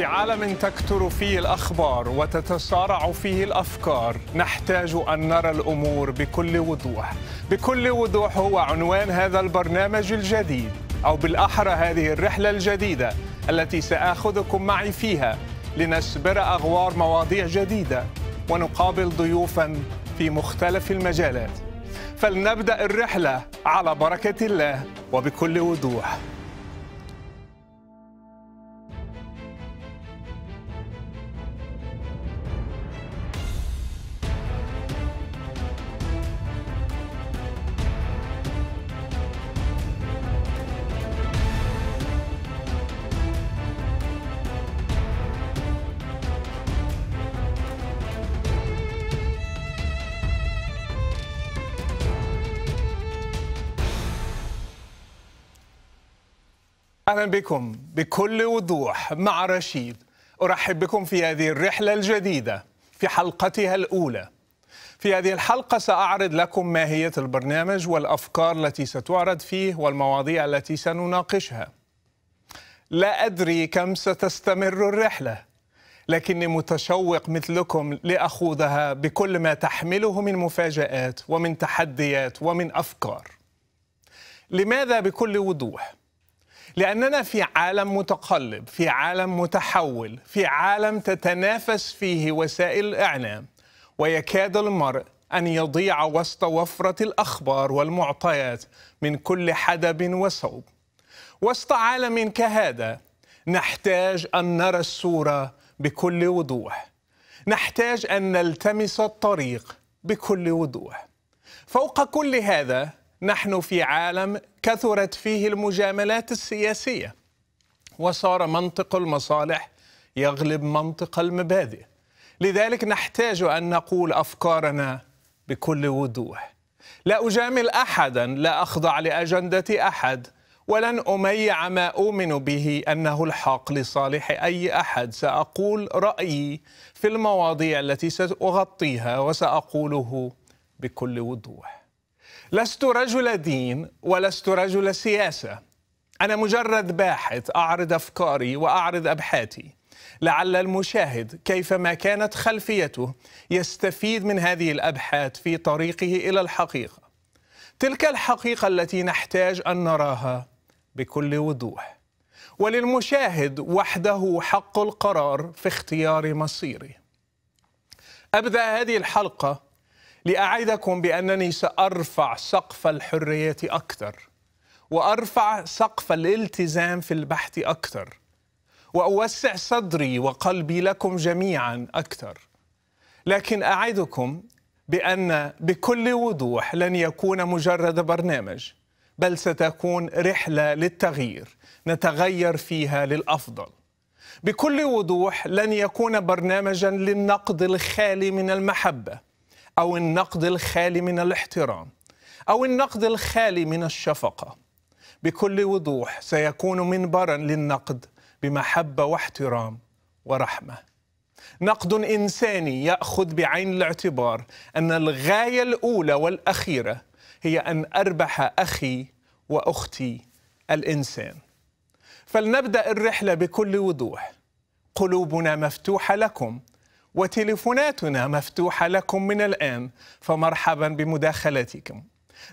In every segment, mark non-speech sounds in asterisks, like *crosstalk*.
في عالم تكثر فيه الاخبار وتتسارع فيه الافكار نحتاج ان نرى الامور بكل وضوح بكل وضوح هو عنوان هذا البرنامج الجديد او بالاحرى هذه الرحله الجديده التي ساخذكم معي فيها لنسبر اغوار مواضيع جديده ونقابل ضيوفا في مختلف المجالات فلنبدا الرحله على بركه الله وبكل وضوح اهلا بكم بكل وضوح مع رشيد ارحب بكم في هذه الرحله الجديده في حلقتها الاولى في هذه الحلقه ساعرض لكم ماهيه البرنامج والافكار التي ستعرض فيه والمواضيع التي سنناقشها لا ادري كم ستستمر الرحله لكني متشوق مثلكم لاخوضها بكل ما تحمله من مفاجات ومن تحديات ومن افكار لماذا بكل وضوح لأننا في عالم متقلب في عالم متحول في عالم تتنافس فيه وسائل الإعلام ويكاد المرء أن يضيع وسط وفرة الأخبار والمعطيات من كل حدب وصوب وسط عالم كهذا نحتاج أن نرى الصورة بكل وضوح نحتاج أن نلتمس الطريق بكل وضوح فوق كل هذا نحن في عالم كثرت فيه المجاملات السياسيه وصار منطق المصالح يغلب منطق المبادئ لذلك نحتاج ان نقول افكارنا بكل وضوح لا اجامل احدا لا اخضع لاجنده احد ولن اميع ما اؤمن به انه الحق لصالح اي احد ساقول رايي في المواضيع التي ساغطيها وساقوله بكل وضوح لست رجل دين ولست رجل سياسة أنا مجرد باحث أعرض أفكاري وأعرض أبحاثي لعل المشاهد كيفما كانت خلفيته يستفيد من هذه الأبحاث في طريقه إلى الحقيقة تلك الحقيقة التي نحتاج أن نراها بكل وضوح وللمشاهد وحده حق القرار في اختيار مصيره أبدأ هذه الحلقة لأعدكم بأنني سأرفع سقف الحرية أكثر وأرفع سقف الالتزام في البحث أكثر وأوسع صدري وقلبي لكم جميعا أكثر لكن أعدكم بأن بكل وضوح لن يكون مجرد برنامج بل ستكون رحلة للتغيير نتغير فيها للأفضل بكل وضوح لن يكون برنامجا للنقد الخالي من المحبه او النقد الخالي من الاحترام او النقد الخالي من الشفقه بكل وضوح سيكون منبرا للنقد بمحبه واحترام ورحمه نقد انساني ياخذ بعين الاعتبار ان الغايه الاولى والاخيره هي ان اربح اخي واختي الانسان فلنبدا الرحله بكل وضوح قلوبنا مفتوحه لكم وتليفوناتنا مفتوحة لكم من الآن فمرحبا بمداخلتكم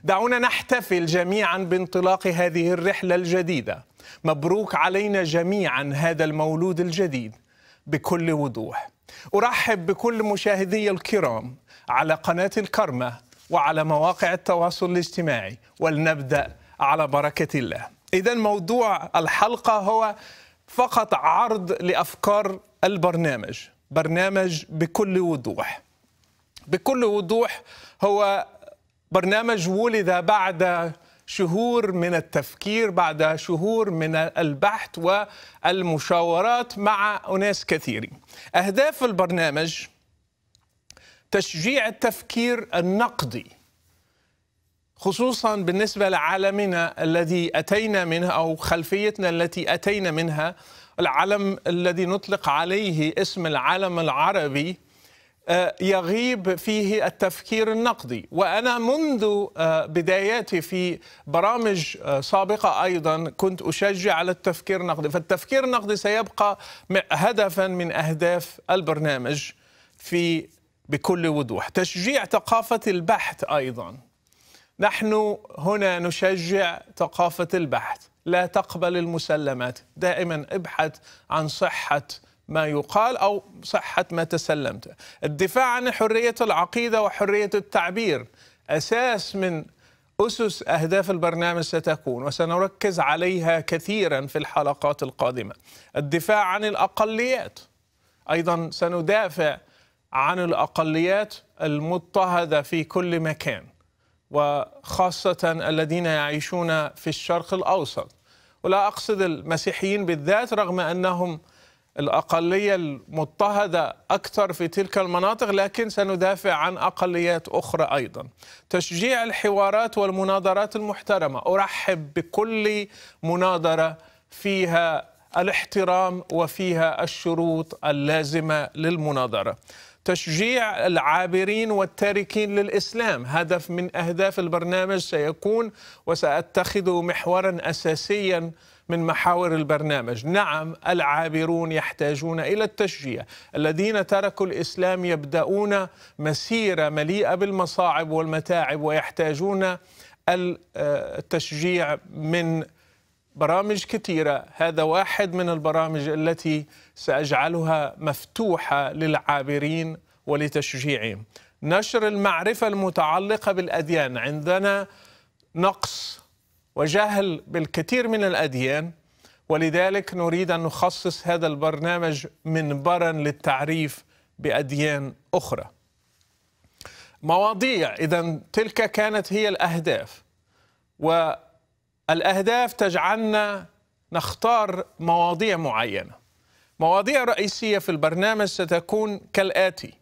دعونا نحتفل جميعا بانطلاق هذه الرحلة الجديدة مبروك علينا جميعا هذا المولود الجديد بكل وضوح أرحب بكل مشاهدي الكرام على قناة الكرمة وعلى مواقع التواصل الاجتماعي ولنبدأ على بركة الله إذا موضوع الحلقة هو فقط عرض لأفكار البرنامج برنامج بكل وضوح بكل وضوح هو برنامج ولد بعد شهور من التفكير بعد شهور من البحث والمشاورات مع أناس كثيرين أهداف البرنامج تشجيع التفكير النقدي خصوصا بالنسبة لعالمنا الذي أتينا منه أو خلفيتنا التي أتينا منها العلم الذي نطلق عليه اسم العلم العربي آه، يغيب فيه التفكير النقدي وأنا منذ آه، بداياتي في برامج آه، سابقة أيضا كنت أشجع على التفكير النقدي فالتفكير النقدي سيبقى هدفا من أهداف البرنامج في بكل وضوح تشجيع ثقافة البحث أيضا نحن هنا نشجع ثقافة البحث لا تقبل المسلمات دائما ابحث عن صحة ما يقال أو صحة ما تسلمته الدفاع عن حرية العقيدة وحرية التعبير أساس من أسس أهداف البرنامج ستكون وسنركز عليها كثيرا في الحلقات القادمة الدفاع عن الأقليات أيضا سندافع عن الأقليات المضطهدة في كل مكان وخاصة الذين يعيشون في الشرق الأوسط ولا أقصد المسيحيين بالذات رغم أنهم الأقلية المضطهدة أكثر في تلك المناطق لكن سندافع عن أقليات أخرى أيضا تشجيع الحوارات والمناظرات المحترمة أرحب بكل مناظرة فيها الاحترام وفيها الشروط اللازمة للمناظرة تشجيع العابرين والتاركين للإسلام هدف من أهداف البرنامج سيكون وسأتخذه محورا أساسيا من محاور البرنامج نعم العابرون يحتاجون إلى التشجيع الذين تركوا الإسلام يبدأون مسيرة مليئة بالمصاعب والمتاعب ويحتاجون آه، التشجيع من برامج كثيرة هذا واحد من البرامج التي سأجعلها مفتوحة للعابرين ولتشجيعهم نشر المعرفة المتعلقة بالأديان عندنا نقص وجهل بالكثير من الأديان ولذلك نريد أن نخصص هذا البرنامج منبرا للتعريف بأديان أخرى مواضيع إذا تلك كانت هي الأهداف والأهداف تجعلنا نختار مواضيع معينه مواضيع رئيسية في البرنامج ستكون كالآتي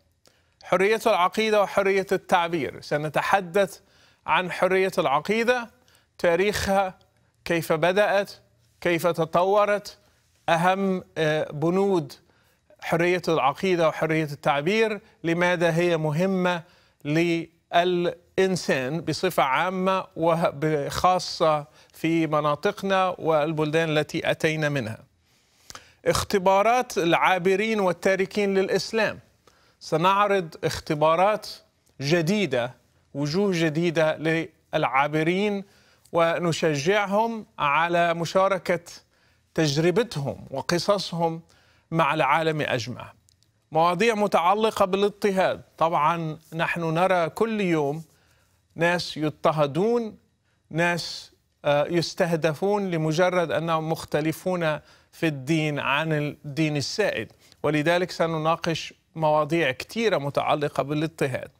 حرية العقيدة وحرية التعبير سنتحدث عن حرية العقيدة تاريخها كيف بدأت كيف تطورت أهم آه، بنود حرية العقيدة وحرية التعبير لماذا هي مهمة للإنسان بصفة عامة وخاصة في مناطقنا والبلدان التي أتينا منها اختبارات العابرين والتاركين للإسلام سنعرض اختبارات جديدة وجوه جديدة للعابرين ونشجعهم على مشاركة تجربتهم وقصصهم مع العالم أجمع مواضيع متعلقة بالاضطهاد طبعا نحن نرى كل يوم ناس يضطهدون ناس آه، يستهدفون لمجرد أنهم مختلفون في الدين عن الدين السائد ولذلك سنناقش مواضيع كثيرة متعلقة بالاضطهاد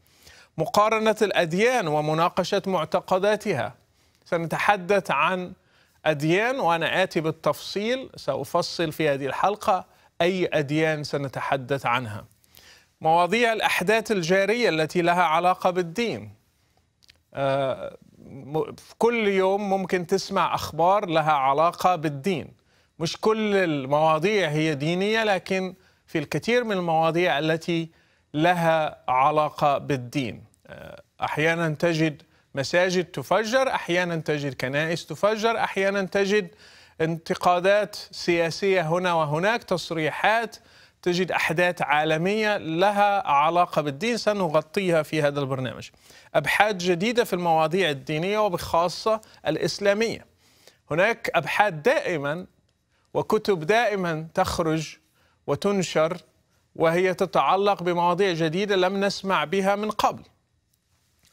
مقارنة الأديان ومناقشة معتقداتها سنتحدث عن أديان وأنا آتي بالتفصيل سأفصل في هذه الحلقة أي أديان سنتحدث عنها مواضيع الأحداث الجارية التي لها علاقة بالدين آه، كل يوم ممكن تسمع أخبار لها علاقة بالدين مش كل المواضيع هي دينية لكن في الكثير من المواضيع التي لها علاقة بالدين آه، أحيانا تجد مساجد تفجر أحيانا تجد كنائس تفجر أحيانا تجد انتقادات سياسية هنا وهناك تصريحات تجد أحداث عالمية لها علاقة بالدين سنغطيها في هذا البرنامج أبحاث جديدة في المواضيع الدينية وبخاصة الإسلامية هناك أبحاث دائما وكتب دائما تخرج وتنشر وهي تتعلق بمواضيع جديدة لم نسمع بها من قبل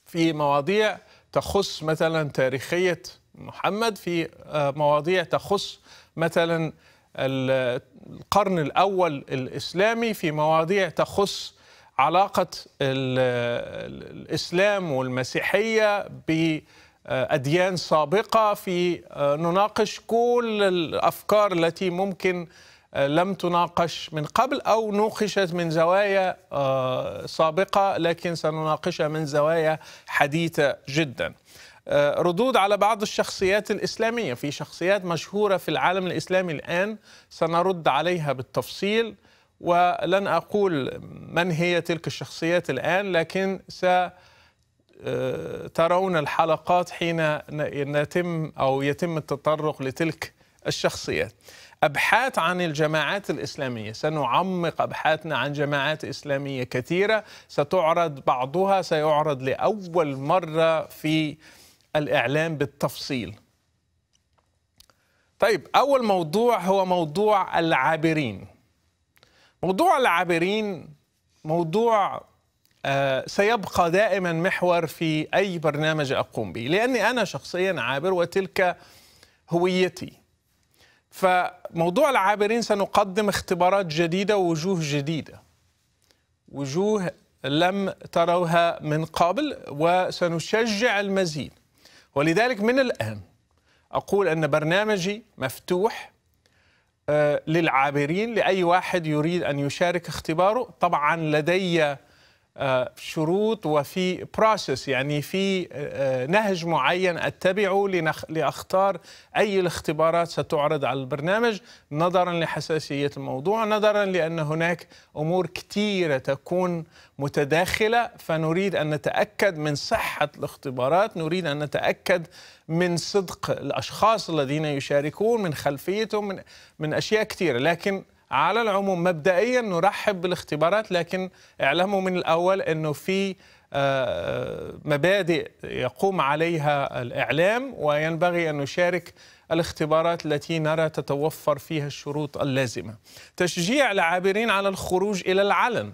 في مواضيع تخص مثلا تاريخية محمد في آه، مواضيع تخص مثلا القرن الأول الإسلامي في مواضيع تخص علاقة الإسلام والمسيحية بالمسيحية آه، أديان سابقة في آه، نناقش كل الأفكار التي ممكن آه، لم تناقش من قبل أو نوقشت من زوايا سابقة لكن سنناقشها من زوايا حديثة جدا ردود على بعض الشخصيات الإسلامية في شخصيات مشهورة في العالم الإسلامي الآن سنرد عليها بالتفصيل ولن أقول من هي تلك الشخصيات الآن لكن سنرد آه، ترون الحلقات حين نتم أو يتم التطرق لتلك الشخصيات أبحاث عن الجماعات الإسلامية سنعمق أبحاثنا عن جماعات إسلامية كثيرة ستعرض بعضها سيعرض لأول مرة في الإعلام بالتفصيل طيب أول موضوع هو موضوع العابرين موضوع العابرين موضوع آه، سيبقى دائما محور في أي برنامج أقوم به لأني أنا شخصيا عابر وتلك هويتي فموضوع العابرين سنقدم اختبارات جديدة ووجوه جديدة وجوه لم تروها من قبل وسنشجع المزيد ولذلك من الآن أقول أن برنامجي مفتوح آه، للعابرين لأي واحد يريد أن يشارك اختباره طبعا لدي شروط وفي بروسس يعني في آه، آه، نهج معين اتبعه لاختار اي الاختبارات ستعرض على البرنامج نظرا لحساسيه الموضوع نظرا لان هناك امور كثيره تكون متداخله فنريد ان نتاكد من صحه الاختبارات نريد ان نتاكد من صدق الاشخاص الذين يشاركون من خلفيتهم من من اشياء كثيره لكن على العموم مبدئيا نرحب بالاختبارات لكن اعلموا من الاول انه في آه، مبادئ يقوم عليها الاعلام وينبغي ان نشارك الاختبارات التي نرى تتوفر فيها الشروط اللازمه. تشجيع العابرين على الخروج الى العلن.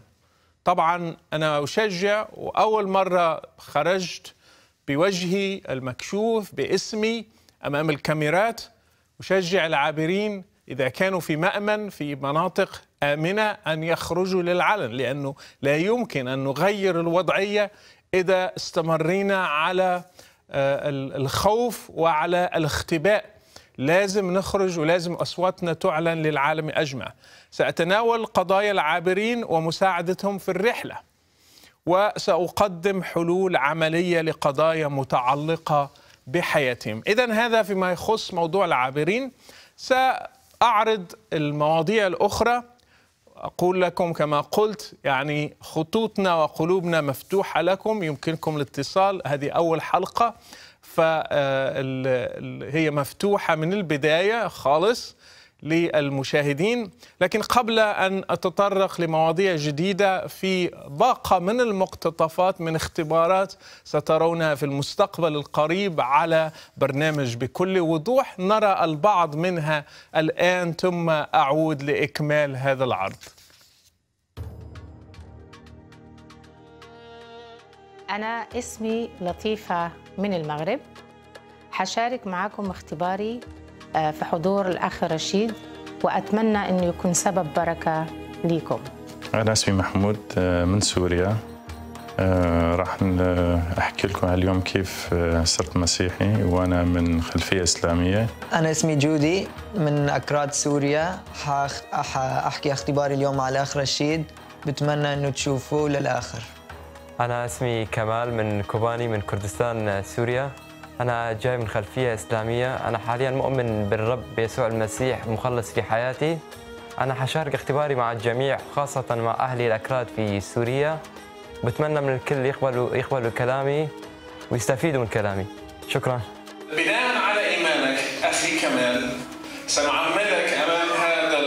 طبعا انا اشجع واول مره خرجت بوجهي المكشوف باسمي امام الكاميرات اشجع العابرين إذا كانوا في مأمن في مناطق آمنة أن يخرجوا للعلن لأنه لا يمكن أن نغير الوضعية إذا استمرينا على آه، الخوف وعلى الاختباء لازم نخرج ولازم أصواتنا تعلن للعالم أجمع سأتناول قضايا العابرين ومساعدتهم في الرحلة وسأقدم حلول عملية لقضايا متعلقة بحياتهم إذا هذا فيما يخص موضوع العابرين سأ أعرض المواضيع الأخرى أقول لكم كما قلت يعني خطوطنا وقلوبنا مفتوحة لكم يمكنكم الاتصال هذه أول حلقة فهي آه، مفتوحة من البداية خالص للمشاهدين لكن قبل أن أتطرق لمواضيع جديدة في باقة من المقتطفات من اختبارات سترونها في المستقبل القريب على برنامج بكل وضوح نرى البعض منها الآن ثم أعود لإكمال هذا العرض أنا اسمي لطيفة من المغرب حشارك معاكم اختباري آه، في حضور الأخ رشيد وأتمنى أنه يكون سبب بركة لكم أنا اسمي محمود آه، من سوريا آه، راح احكي لكم اليوم كيف صرت مسيحي وانا من خلفيه اسلاميه انا اسمي جودي من اكراد سوريا أحكي اختباري اليوم مع الاخ رشيد بتمنى انه تشوفوه للاخر انا اسمي كمال من كوباني من كردستان سوريا أنا جاي من خلفية إسلامية أنا حاليا مؤمن بالرب يسوع المسيح مخلص في حياتي أنا حشارك اختباري مع الجميع خاصة مع أهلي الأكراد في سوريا بتمنى من الكل يقبلوا يقبلوا كلامي ويستفيدوا من كلامي شكرا بناء على إيمانك أخي كمال سنعملك أمام هذا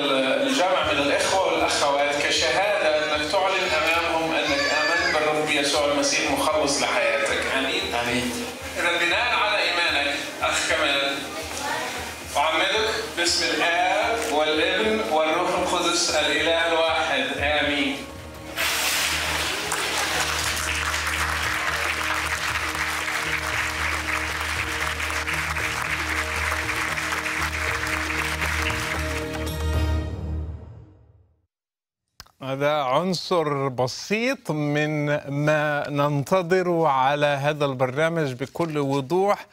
الجمع من الإخوة والأخوات كشهادة أنك تعلن أمامهم أنك آمنت بالرب يسوع المسيح مخلص لحياتك آمين آمين إذا بناء باسم الآب والابن والروح القدس الإله الواحد آمين هذا عنصر بسيط من ما ننتظره على هذا البرنامج بكل وضوح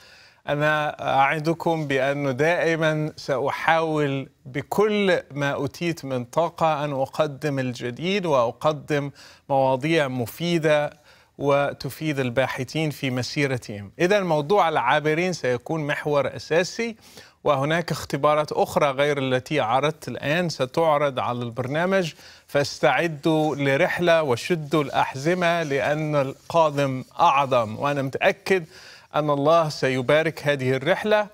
أنا أعدكم بأنه دائما سأحاول بكل ما أوتيت من طاقة أن أقدم الجديد وأقدم مواضيع مفيدة وتفيد الباحثين في مسيرتهم إذا موضوع العابرين سيكون محور أساسي وهناك اختبارات أخرى غير التي عرضت الآن ستعرض على البرنامج فاستعدوا لرحلة وشدوا الأحزمة لأن القادم أعظم وأنا متأكد أن الله سيبارك هذه الرحلة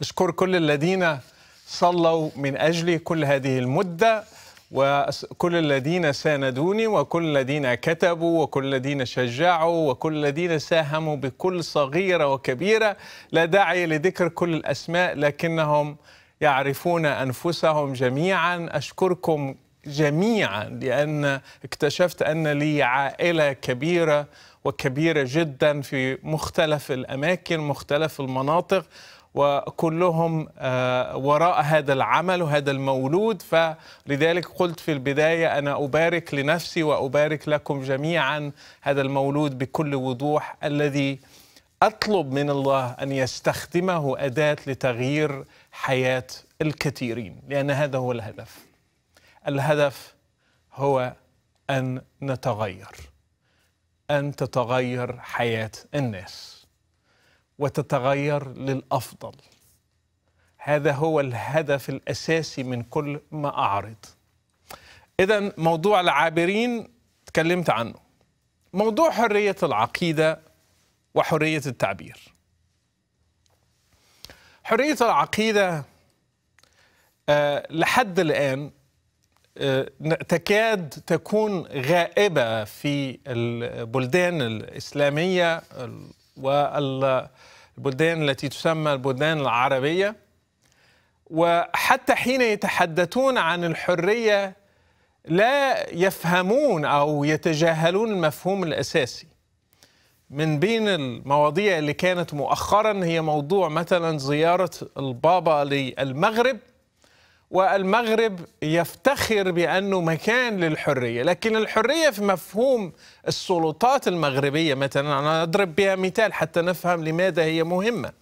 أشكر كل الذين صلوا من أجلي كل هذه المدة وكل الذين ساندوني وكل الذين كتبوا وكل الذين شجعوا وكل الذين ساهموا بكل صغيرة وكبيرة لا داعي لذكر كل الأسماء لكنهم يعرفون أنفسهم جميعا أشكركم جميعا لأن اكتشفت أن لي عائلة كبيرة وكبيرة جدا في مختلف الأماكن مختلف المناطق وكلهم آه، وراء هذا العمل وهذا المولود فلذلك قلت في البداية أنا أبارك لنفسي وأبارك لكم جميعا هذا المولود بكل وضوح الذي أطلب من الله أن يستخدمه أداة لتغيير حياة الكثيرين لأن هذا هو الهدف الهدف هو أن نتغير أن تتغير حياة الناس وتتغير للأفضل هذا هو الهدف الأساسي من كل ما أعرض إذا موضوع العابرين تكلمت عنه موضوع حرية العقيدة وحرية التعبير حرية العقيدة آه، لحد الآن آه، تكاد تكون غائبة في البلدان الإسلامية والبلدان التي تسمى البلدان العربية وحتى حين يتحدثون عن الحرية لا يفهمون أو يتجاهلون المفهوم الأساسي من بين المواضيع اللي كانت مؤخرا هي موضوع مثلا زيارة البابا للمغرب والمغرب يفتخر بأنه مكان للحرية لكن الحرية في مفهوم السلطات المغربية مثلا أنا أضرب بها مثال حتى نفهم لماذا هي مهمة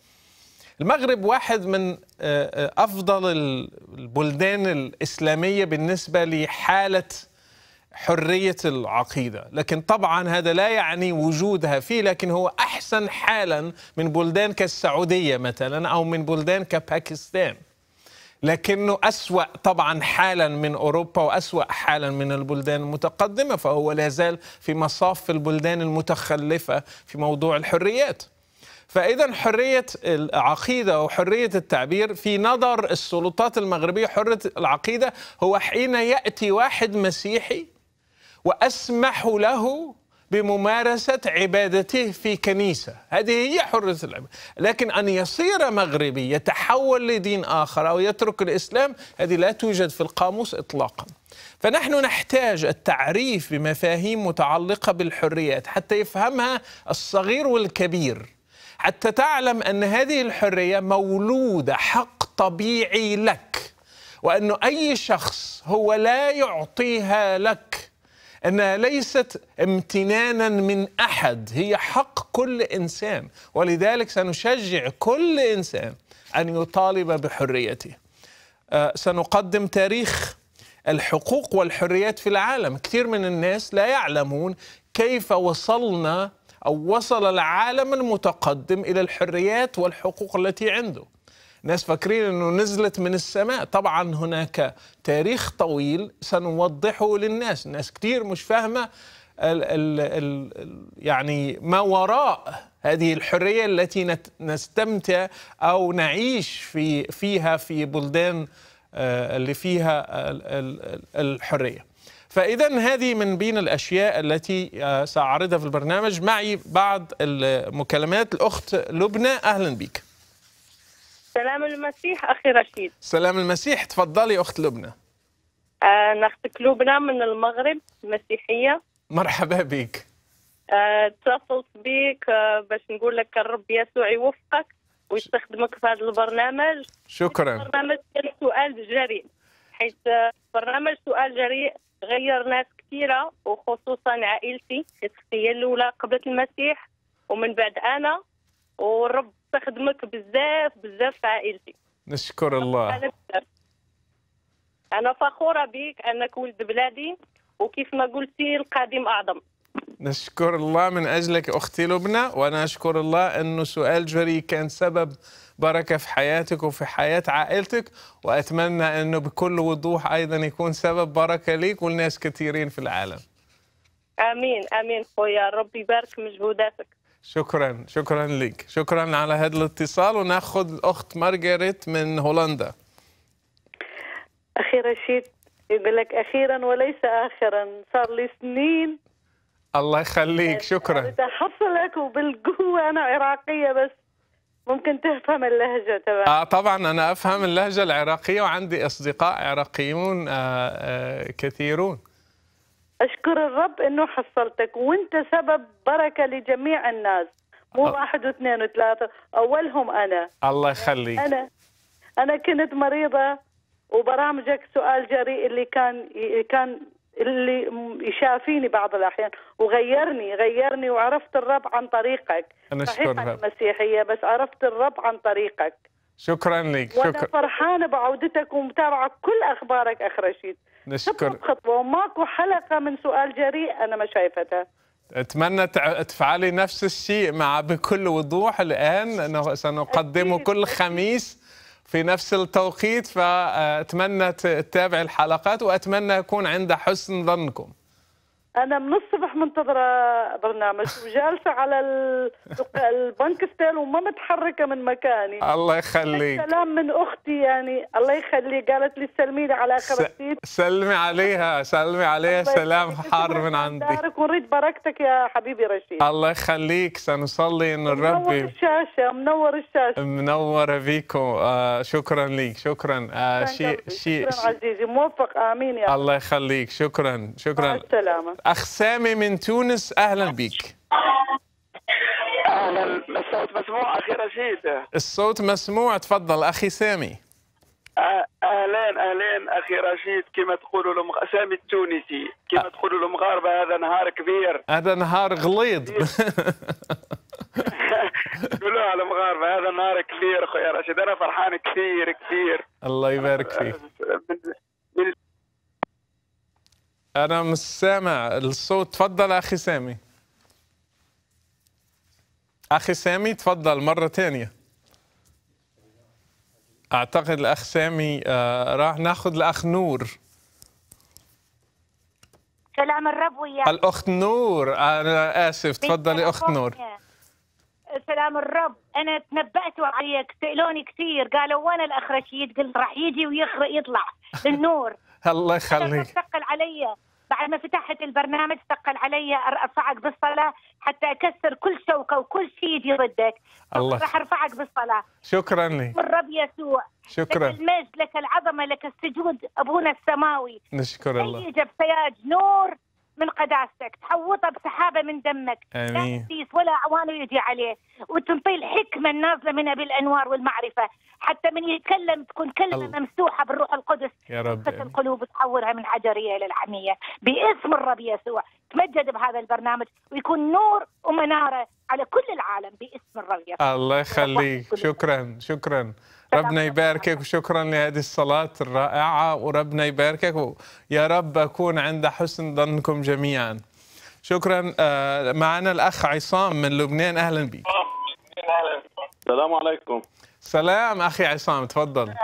المغرب واحد من آه، آه، أفضل البلدان الإسلامية بالنسبة لحالة حرية العقيدة لكن طبعا هذا لا يعني وجودها فيه لكن هو أحسن حالا من بلدان كالسعودية مثلا أو من بلدان كباكستان لكنه أسوأ طبعا حالا من أوروبا وأسوأ حالا من البلدان المتقدمة فهو لا زال في مصاف البلدان المتخلفة في موضوع الحريات فإذا حرية العقيدة وحرية التعبير في نظر السلطات المغربية حرة العقيدة هو حين يأتي واحد مسيحي وأسمح له بممارسة عبادته في كنيسة هذه هي حرية العبادة لكن أن يصير مغربي يتحول لدين آخر أو يترك الإسلام هذه لا توجد في القاموس إطلاقا فنحن نحتاج التعريف بمفاهيم متعلقة بالحريات حتى يفهمها الصغير والكبير حتى تعلم أن هذه الحرية مولودة حق طبيعي لك وأن أي شخص هو لا يعطيها لك أنها ليست امتنانا من أحد هي حق كل إنسان ولذلك سنشجع كل إنسان أن يطالب بحريته آه، سنقدم تاريخ الحقوق والحريات في العالم كثير من الناس لا يعلمون كيف وصلنا أو وصل العالم المتقدم إلى الحريات والحقوق التي عنده ناس فاكرين أنه نزلت من السماء طبعا هناك تاريخ طويل سنوضحه للناس ناس كتير مش فاهمة الـ الـ الـ يعني ما وراء هذه الحرية التي نستمتع أو نعيش في فيها في بلدان آه، اللي فيها الحرية فإذا هذه من بين الأشياء التي آه، سأعرضها في البرنامج معي بعض المكالمات الأخت لبنى أهلا بك سلام المسيح اخي رشيد سلام المسيح تفضلي اخت لبنى انا آه، اختك لبنى من المغرب مسيحيه مرحبا بك آه، اتصلت بك آه، باش نقول لك الرب يسوع يوفقك ويستخدمك في هذا البرنامج شكرا البرنامج كان سؤال جريء حيث برنامج سؤال جريء غير ناس كثيرة وخصوصا عائلتي اختي هي الأولى قبلت المسيح ومن بعد أنا والرب تخدمك بزاف بزاف في عائلتي نشكر الله أنا, أنا فخورة بك أنك ولد بلادي وكيف ما قلتي القادم أعظم نشكر الله من أجلك أختي لبنى وأنا أشكر الله أنه سؤال جري كان سبب بركة في حياتك وفي حياة عائلتك وأتمنى أنه بكل وضوح أيضا يكون سبب بركة ليك ولناس كثيرين في العالم آمين آمين خويا ربي يبارك مجهوداتك شكرا شكرا لك شكرا على هذا الاتصال وناخذ الاخت مارجريت من هولندا اخي رشيد يقول لك اخيرا وليس اخرا صار لي سنين الله يخليك شكرا بحصلك وبالقوه انا عراقيه بس ممكن تفهم اللهجه تبعك اه طبعا انا افهم اللهجه العراقيه وعندي اصدقاء عراقيون آه آه كثيرون أشكر الرب أنه حصلتك وأنت سبب بركة لجميع الناس مو أه. واحد واثنين وثلاثة أولهم أنا الله يخليك أنا أنا كنت مريضة وبرامجك سؤال جريء اللي كان كان اللي يشافيني بعض الاحيان وغيرني غيرني وعرفت الرب عن طريقك انا الرب مسيحيه بس عرفت الرب عن طريقك شكرا لك شكرا وانا فرحانه بعودتك ومتابعه كل اخبارك اخ رشيد نشكر خطوة وماكو حلقة من سؤال جريء أنا ما شايفتها اتمنى تفعلي نفس الشيء مع بكل وضوح الان سنقدمه كل خميس في نفس التوقيت فاتمنى تتابعي الحلقات واتمنى اكون عند حسن ظنكم انا من الصبح منتظره برنامج وجالسه على البنك ستيل وما متحركه من مكاني الله يخليك سلام من اختي يعني الله يخليك قالت لي سلمي لي على خبرتيك سلمي عليها سلمي عليها سلام حار من عندي بارك ونريد بركتك يا حبيبي رشيد الله يخليك سنصلي ان الرب منور الشاشه منور الشاشه منوره بيكم آه شكرا ليك شكرا آه شيء شيء شكرا عزيزي موفق امين يا الله يخليك شكرا شكرا مع السلامه سامي من تونس أهلا بك أهلا الصوت مسموع أخي رشيد الصوت مسموع تفضل أخي سامي اهلا اهلا اخي رشيد كما تقولوا سامي التونسي كما تقولوا المغاربه هذا نهار كبير هذا نهار غليظ على *laughs* المغاربه هذا نهار كبير خويا رشيد انا فرحان كثير كثير الله يبارك فيك أه، انا مش سامع الصوت تفضل اخي سامي اخي سامي تفضل مره ثانيه اعتقد الاخ سامي آه راح ناخذ الاخ نور سلام الرب وياك الاخت نور انا اسف تفضلي اخت نور سلام الرب انا تنبأت عليك سالوني كثير قالوا وين الاخ رشيد قلت راح يجي ويخرق يطلع النور الله يخليك ثقل علي بعد ما فتحت البرنامج ثقل علي ارفعك بالصلاه حتى اكسر كل شوكه وكل شيء يجي ضدك الله راح ارفعك بالصلاه شكرا لك والرب يسوع شكرا لك المجد لك العظمه لك السجود ابونا السماوي نشكر الله يجب سياج نور من قداستك تحوطه بسحابه من دمك أمين. لا تسيس ولا عوانه يجي عليه وتنطي الحكمه النازله من ابي الانوار والمعرفه حتى من يتكلم تكون كلمه الله. ممسوحه بالروح القدس يا رب القلوب تحولها من حجريه الى العمية باسم الرب يسوع تمجد بهذا البرنامج ويكون نور ومناره على كل العالم باسم الرب يسوع الله يخليك شكرا شكرا ربنا يباركك وشكرا لهذه الصلاة الرائعة وربنا يباركك يا رب أكون عند حسن ظنكم جميعا شكرا آه، معنا الأخ عصام من لبنان أهلا بك السلام عليكم سلام أخي عصام تفضل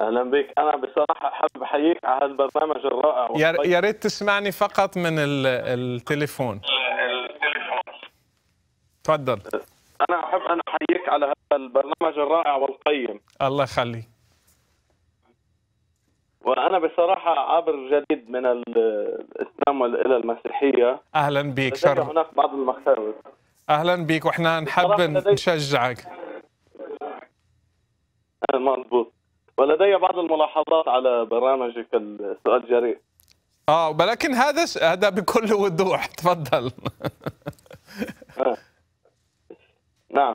اهلا بك انا بصراحه حابب احييك على هالبرنامج الرائع يا ريت تسمعني فقط من التليفون التليفون تفضل انا احب ان احييك على هذا البرنامج الرائع والقيم الله يخليك وانا بصراحه عابر جديد من الاسلام الى المسيحيه اهلا بك شرف هناك بعض المخاوف اهلا بك واحنا نحب نشجعك مضبوط ولدي بعض الملاحظات على برنامجك السؤال الجريء اه ولكن هذا هذا بكل وضوح *laughs* تفضل آه. نعم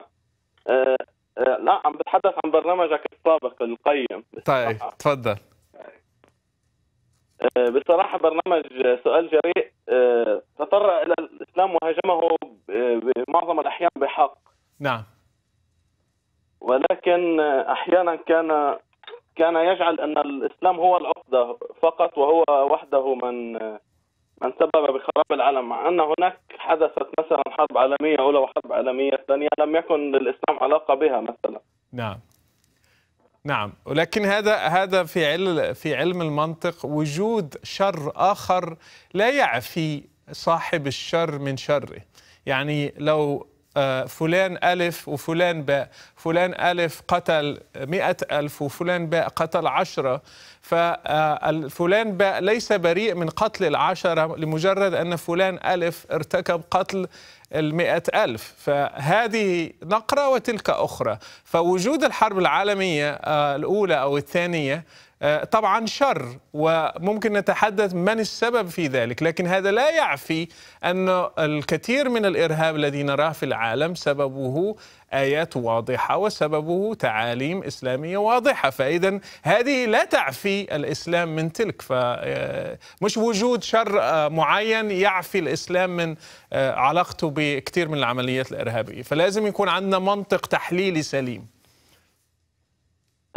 آه،, آه لا عم بتحدث عن برنامجك السابق القيم طيب تفضل آه، بصراحة برنامج سؤال جريء آه، تطرق إلى الإسلام وهاجمه بمعظم الأحيان بحق نعم ولكن أحيانا كان كان يجعل أن الإسلام هو العقدة فقط وهو وحده من من سبب بخراب العالم مع أن هناك حدثت مثلا حرب عالمية أولى وحرب عالمية ثانية لم يكن للإسلام علاقة بها مثلا نعم نعم ولكن هذا هذا في علم في علم المنطق وجود شر اخر لا يعفي صاحب الشر من شره يعني لو آه، فلان ألف وفلان باء فلان ألف قتل مئة ألف وفلان باء قتل عشرة ففلان آه، باء ليس بريء من قتل العشرة لمجرد أن فلان ألف ارتكب قتل المئة ألف فهذه نقرة وتلك أخرى فوجود الحرب العالمية آه، الأولى أو الثانية آه، طبعا شر وممكن نتحدث من السبب في ذلك لكن هذا لا يعفي أن الكثير من الإرهاب الذي نراه في العالم سببه آيات واضحة وسببه تعاليم إسلامية واضحة فإذا هذه لا تعفي الإسلام من تلك فمش آه، وجود شر آه، معين يعفي الإسلام من علاقته بكثير من العمليات الإرهابية فلازم يكون عندنا منطق تحليلي سليم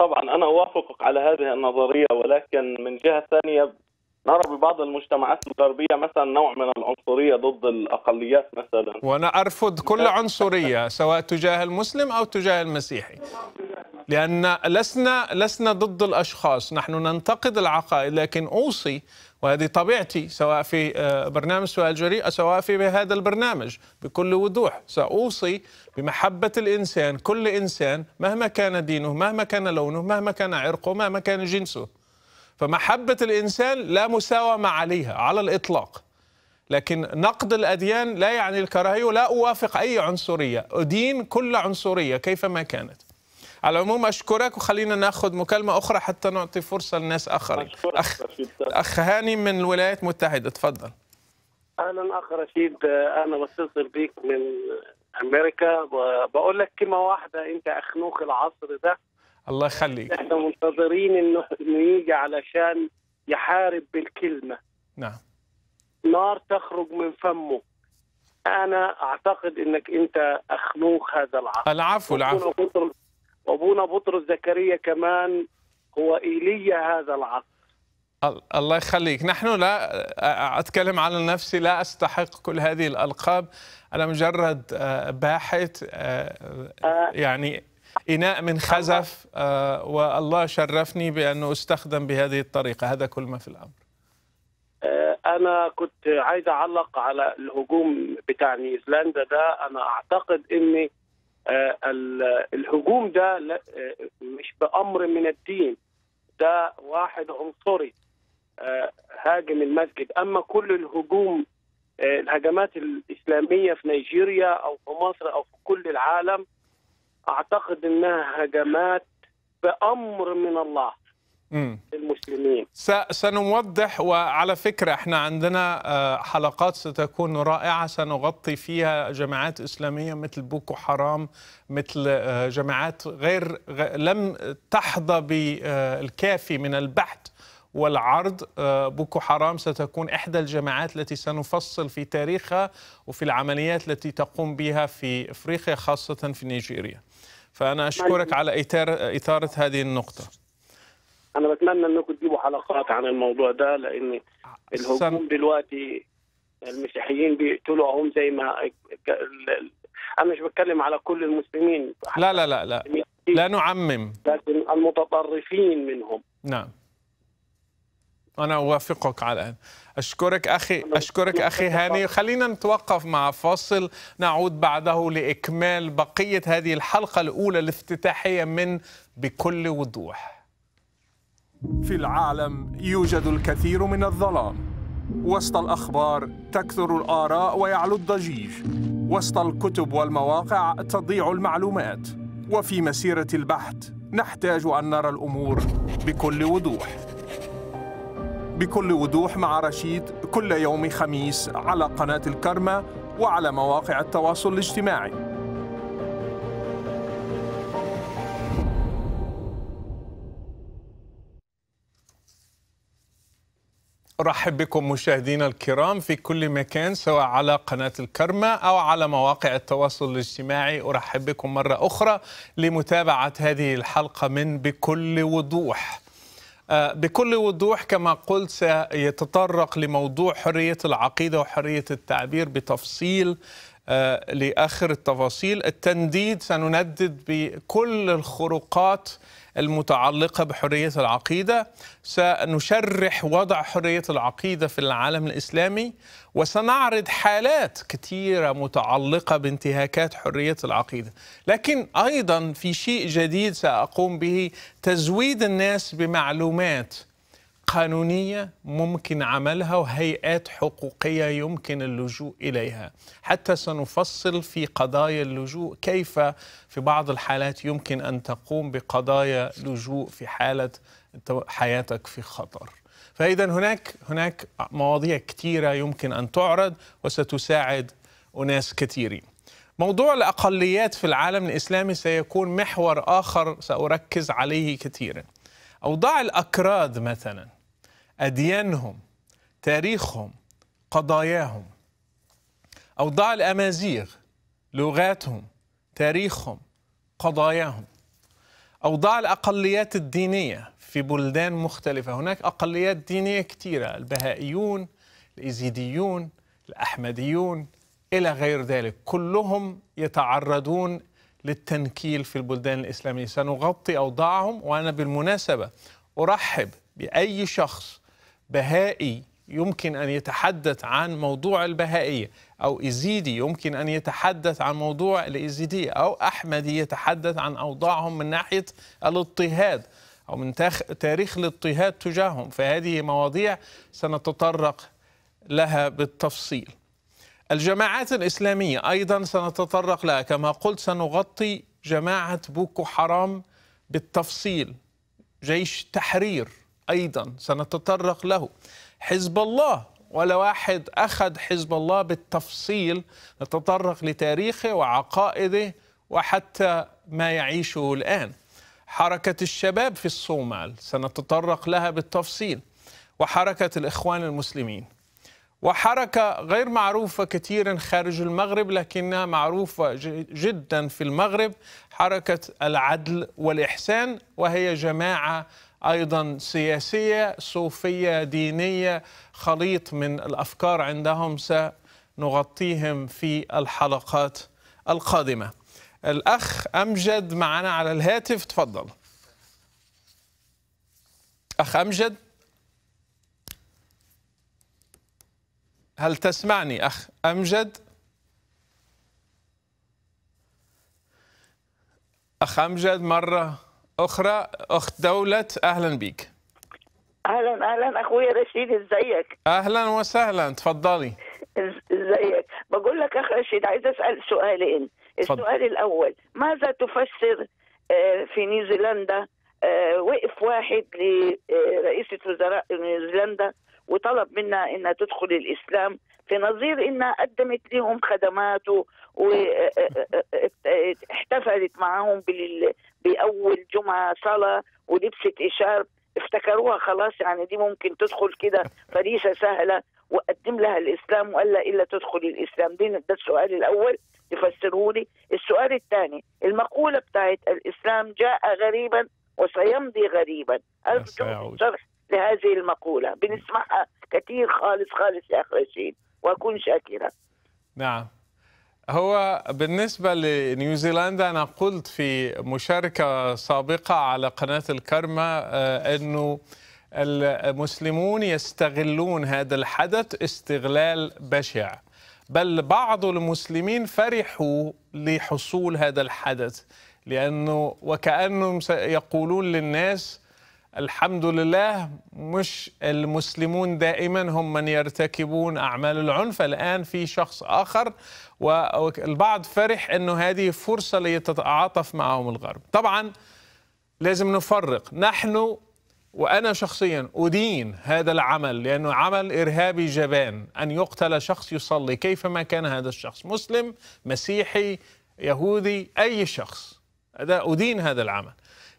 طبعا انا اوافقك على هذه النظريه ولكن من جهه ثانيه نرى ببعض المجتمعات الغربيه مثلا نوع من العنصريه ضد الاقليات مثلا وانا ارفض كل عنصريه سواء تجاه المسلم او تجاه المسيحي لان لسنا لسنا ضد الاشخاص نحن ننتقد العقائد لكن اوصي وهذه طبيعتي سواء في آه، برنامج سؤال جريء سواء في هذا البرنامج بكل وضوح سأوصي بمحبة الإنسان كل إنسان مهما كان دينه مهما كان لونه مهما كان عرقه مهما كان جنسه فمحبة الإنسان لا مساومة عليها على الإطلاق لكن نقد الأديان لا يعني الكراهية ولا أوافق أي عنصرية أدين كل عنصرية كيفما كانت على العموم اشكرك وخلينا ناخذ مكالمه اخرى حتى نعطي فرصه لناس اخرين اخ اخ هاني من الولايات المتحده تفضل اهلا اخ رشيد انا بتصل بيك من امريكا وبقول لك كلمه واحده انت اخنوخ العصر ده الله يخليك احنا منتظرين انه يجي علشان يحارب بالكلمه نعم نار تخرج من فمه انا اعتقد انك انت اخنوخ هذا العصر العفو العفو وابونا بطرس زكريا كمان هو ايليا هذا العصر الله يخليك نحن لا أتكلم على نفسي لا أستحق كل هذه الألقاب أنا مجرد آه، باحث آه، آه. يعني إناء من خزف والله شرفني بأنه أستخدم بهذه الطريقة هذا كل ما في الأمر أنا كنت عايز أعلق على الهجوم بتاع نيوزيلندا ده أنا أعتقد إني آه، الهجوم ده آه، مش بأمر من الدين ده واحد عنصري آه، هاجم المسجد أما كل الهجوم الهجمات الإسلامية في نيجيريا أو في مصر أو في كل العالم أعتقد أنها هجمات بأمر من الله للمسلمين سنوضح وعلى فكرة احنا عندنا آه، حلقات ستكون رائعة سنغطي فيها جماعات إسلامية مثل بوكو حرام مثل آه، جماعات غير لم تحظى بالكافي من البحث والعرض آه، بوكو حرام ستكون إحدى الجماعات التي سنفصل في تاريخها وفي العمليات التي تقوم بها في إفريقيا خاصة في نيجيريا فأنا أشكرك على إثارة هذه النقطة انا بتمنى انكم تجيبوا حلقات عن الموضوع ده لان الهجوم دلوقتي المسيحيين بيقتلوا هم زي ما انا مش بتكلم على كل المسلمين لا لا لا لا لا نعمم لكن المتطرفين منهم نعم أنا أوافقك على أشكرك أخي أشكرك أخي هاني خلينا نتوقف مع فاصل نعود بعده لإكمال بقية هذه الحلقة الأولى الافتتاحية من بكل وضوح في العالم يوجد الكثير من الظلام وسط الأخبار تكثر الآراء ويعلو الضجيج وسط الكتب والمواقع تضيع المعلومات وفي مسيرة البحث نحتاج أن نرى الأمور بكل وضوح بكل وضوح مع رشيد كل يوم خميس على قناة الكرمة وعلى مواقع التواصل الاجتماعي أرحب بكم مشاهدينا الكرام في كل مكان سواء على قناة الكرمة أو على مواقع التواصل الاجتماعي أرحب بكم مرة أخرى لمتابعة هذه الحلقة من بكل وضوح آه، بكل وضوح كما قلت سيتطرق لموضوع حرية العقيدة وحرية التعبير بتفصيل آه، لآخر التفاصيل التنديد سنندد بكل الخروقات المتعلقة بحرية العقيدة سنشرح وضع حرية العقيدة في العالم الإسلامي وسنعرض حالات كثيرة متعلقة بانتهاكات حرية العقيدة لكن أيضا في شيء جديد سأقوم به تزويد الناس بمعلومات قانونية ممكن عملها وهيئات حقوقية يمكن اللجوء إليها حتى سنفصل في قضايا اللجوء كيف في بعض الحالات يمكن أن تقوم بقضايا لجوء في حالة حياتك في خطر فإذا هناك هناك مواضيع كثيرة يمكن أن تعرض وستساعد أناس كثيرين موضوع الأقليات في العالم الإسلامي سيكون محور آخر سأركز عليه كثيرا أوضاع الأكراد مثلاً أديانهم تاريخهم قضاياهم أوضاع الأمازيغ لغاتهم تاريخهم قضاياهم أوضاع الأقليات الدينية في بلدان مختلفة هناك أقليات دينية كثيرة البهائيون الإيزيديون الأحمديون إلى غير ذلك كلهم يتعرضون للتنكيل في البلدان الإسلامية سنغطي أوضاعهم وأنا بالمناسبة أرحب بأي شخص بهائي يمكن أن يتحدث عن موضوع البهائية أو إزيدي يمكن أن يتحدث عن موضوع الإزيدية أو أحمدي يتحدث عن أوضاعهم من ناحية الاضطهاد أو من تاريخ الاضطهاد تجاههم فهذه مواضيع سنتطرق لها بالتفصيل الجماعات الإسلامية أيضا سنتطرق لها كما قلت سنغطي جماعة بوكو حرام بالتفصيل جيش تحرير أيضا سنتطرق له حزب الله ولا واحد أخذ حزب الله بالتفصيل نتطرق لتاريخه وعقائده وحتى ما يعيشه الآن حركة الشباب في الصومال سنتطرق لها بالتفصيل وحركة الإخوان المسلمين وحركة غير معروفة كثيرا خارج المغرب لكنها معروفة جدا في المغرب حركة العدل والإحسان وهي جماعة ايضا سياسيه صوفيه دينيه خليط من الافكار عندهم سنغطيهم في الحلقات القادمه الاخ امجد معنا على الهاتف تفضل اخ امجد هل تسمعني اخ امجد اخ امجد مره أخرى أخت دولة أهلا بيك أهلا أهلا أخويا رشيد إزيك أهلا وسهلا تفضلي إزيك بقول لك أخ رشيد عايز أسأل سؤالين السؤال الأول ماذا تفسر آه، في نيوزيلندا آه، وقف واحد لرئيسة آه، وزراء نيوزيلندا وطلب منها انها تدخل الاسلام في نظير انها قدمت لهم خدمات و احتفلت معاهم بأول جمعة صلاة ولبست إشارب افتكروها خلاص يعني دي ممكن تدخل كده فريسة سهلة وقدم لها الإسلام وألا إلا تدخل الإسلام دي ده السؤال الأول يفسره لي السؤال الثاني المقولة بتاعت الإسلام جاء غريبا وسيمضي غريبا أرجو شرح لهذه المقولة بنسمعها كثير خالص خالص يا أخ رشيد وأكون شاكرا نعم هو بالنسبة لنيوزيلندا أنا قلت في مشاركة سابقة على قناة الكرمة آه، أنه المسلمون يستغلون هذا الحدث استغلال بشع بل بعض المسلمين فرحوا لحصول هذا الحدث لأنه وكأنهم يقولون للناس الحمد لله مش المسلمون دائما هم من يرتكبون أعمال العنف الآن في شخص آخر والبعض فرح أنه هذه فرصة ليتعاطف معهم الغرب طبعا لازم نفرق نحن وأنا شخصيا أدين هذا العمل لأنه عمل إرهابي جبان أن يقتل شخص يصلي كيفما كان هذا الشخص مسلم مسيحي يهودي أي شخص هذا أدين هذا العمل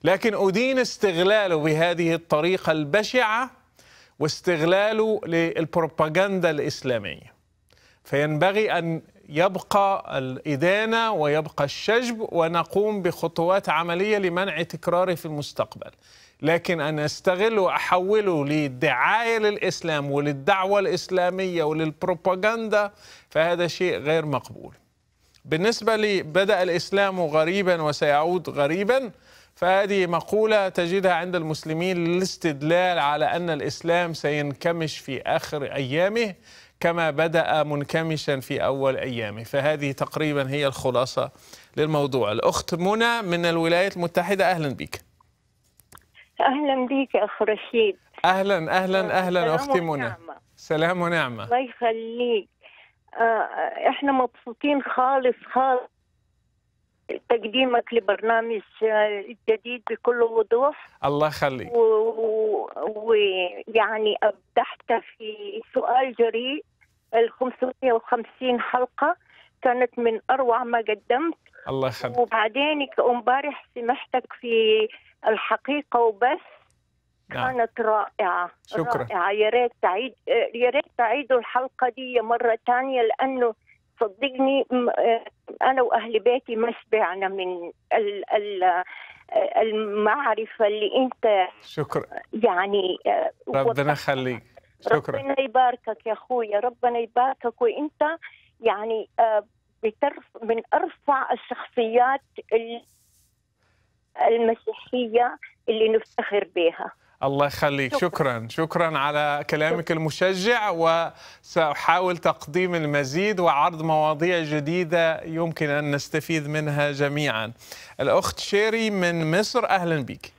لكن أدين استغلاله بهذه الطريقة البشعة واستغلاله للبروباغندا الإسلامية فينبغي أن يبقى الإدانة ويبقى الشجب ونقوم بخطوات عملية لمنع تكراره في المستقبل لكن أن أستغل وأحوله للدعاية للإسلام وللدعوة الإسلامية وللبروباغندا فهذا شيء غير مقبول بالنسبة لي بدأ الإسلام غريبا وسيعود غريبا فهذه مقولة تجدها عند المسلمين للاستدلال على أن الإسلام سينكمش في آخر أيامه كما بدأ منكمشا في أول أيامه فهذه تقريبا هي الخلاصة للموضوع الأخت منى من الولايات المتحدة أهلا بك أهلا بك أخ رشيد أهلا أهلا آه، أهلا أختي منى سلام ونعمة الله يخليك آه، احنا مبسوطين خالص خالص تقديمك لبرنامج الجديد آه، بكل وضوح الله يخليك ويعني و... و... ابدحت في سؤال جريء ال 550 حلقه كانت من اروع ما قدمت الله يخليك وبعدين امبارح سمحتك في الحقيقه وبس نعم. كانت رائعه شكرا رائعه يا ريت تعيد يا ريت تعيدوا الحلقه دي مره ثانيه لانه صدقني انا واهل بيتي ما شبعنا من ال ال المعرفه اللي انت شكرا يعني آه، ربنا يخليك شكرا ربنا يباركك يا اخويا ربنا يباركك وانت يعني آه، بترف من ارفع الشخصيات المسيحيه اللي نفتخر بها الله يخليك شكرا شكرا على كلامك المشجع وسأحاول تقديم المزيد وعرض مواضيع جديدة يمكن أن نستفيد منها جميعا الأخت شيري من مصر أهلا بك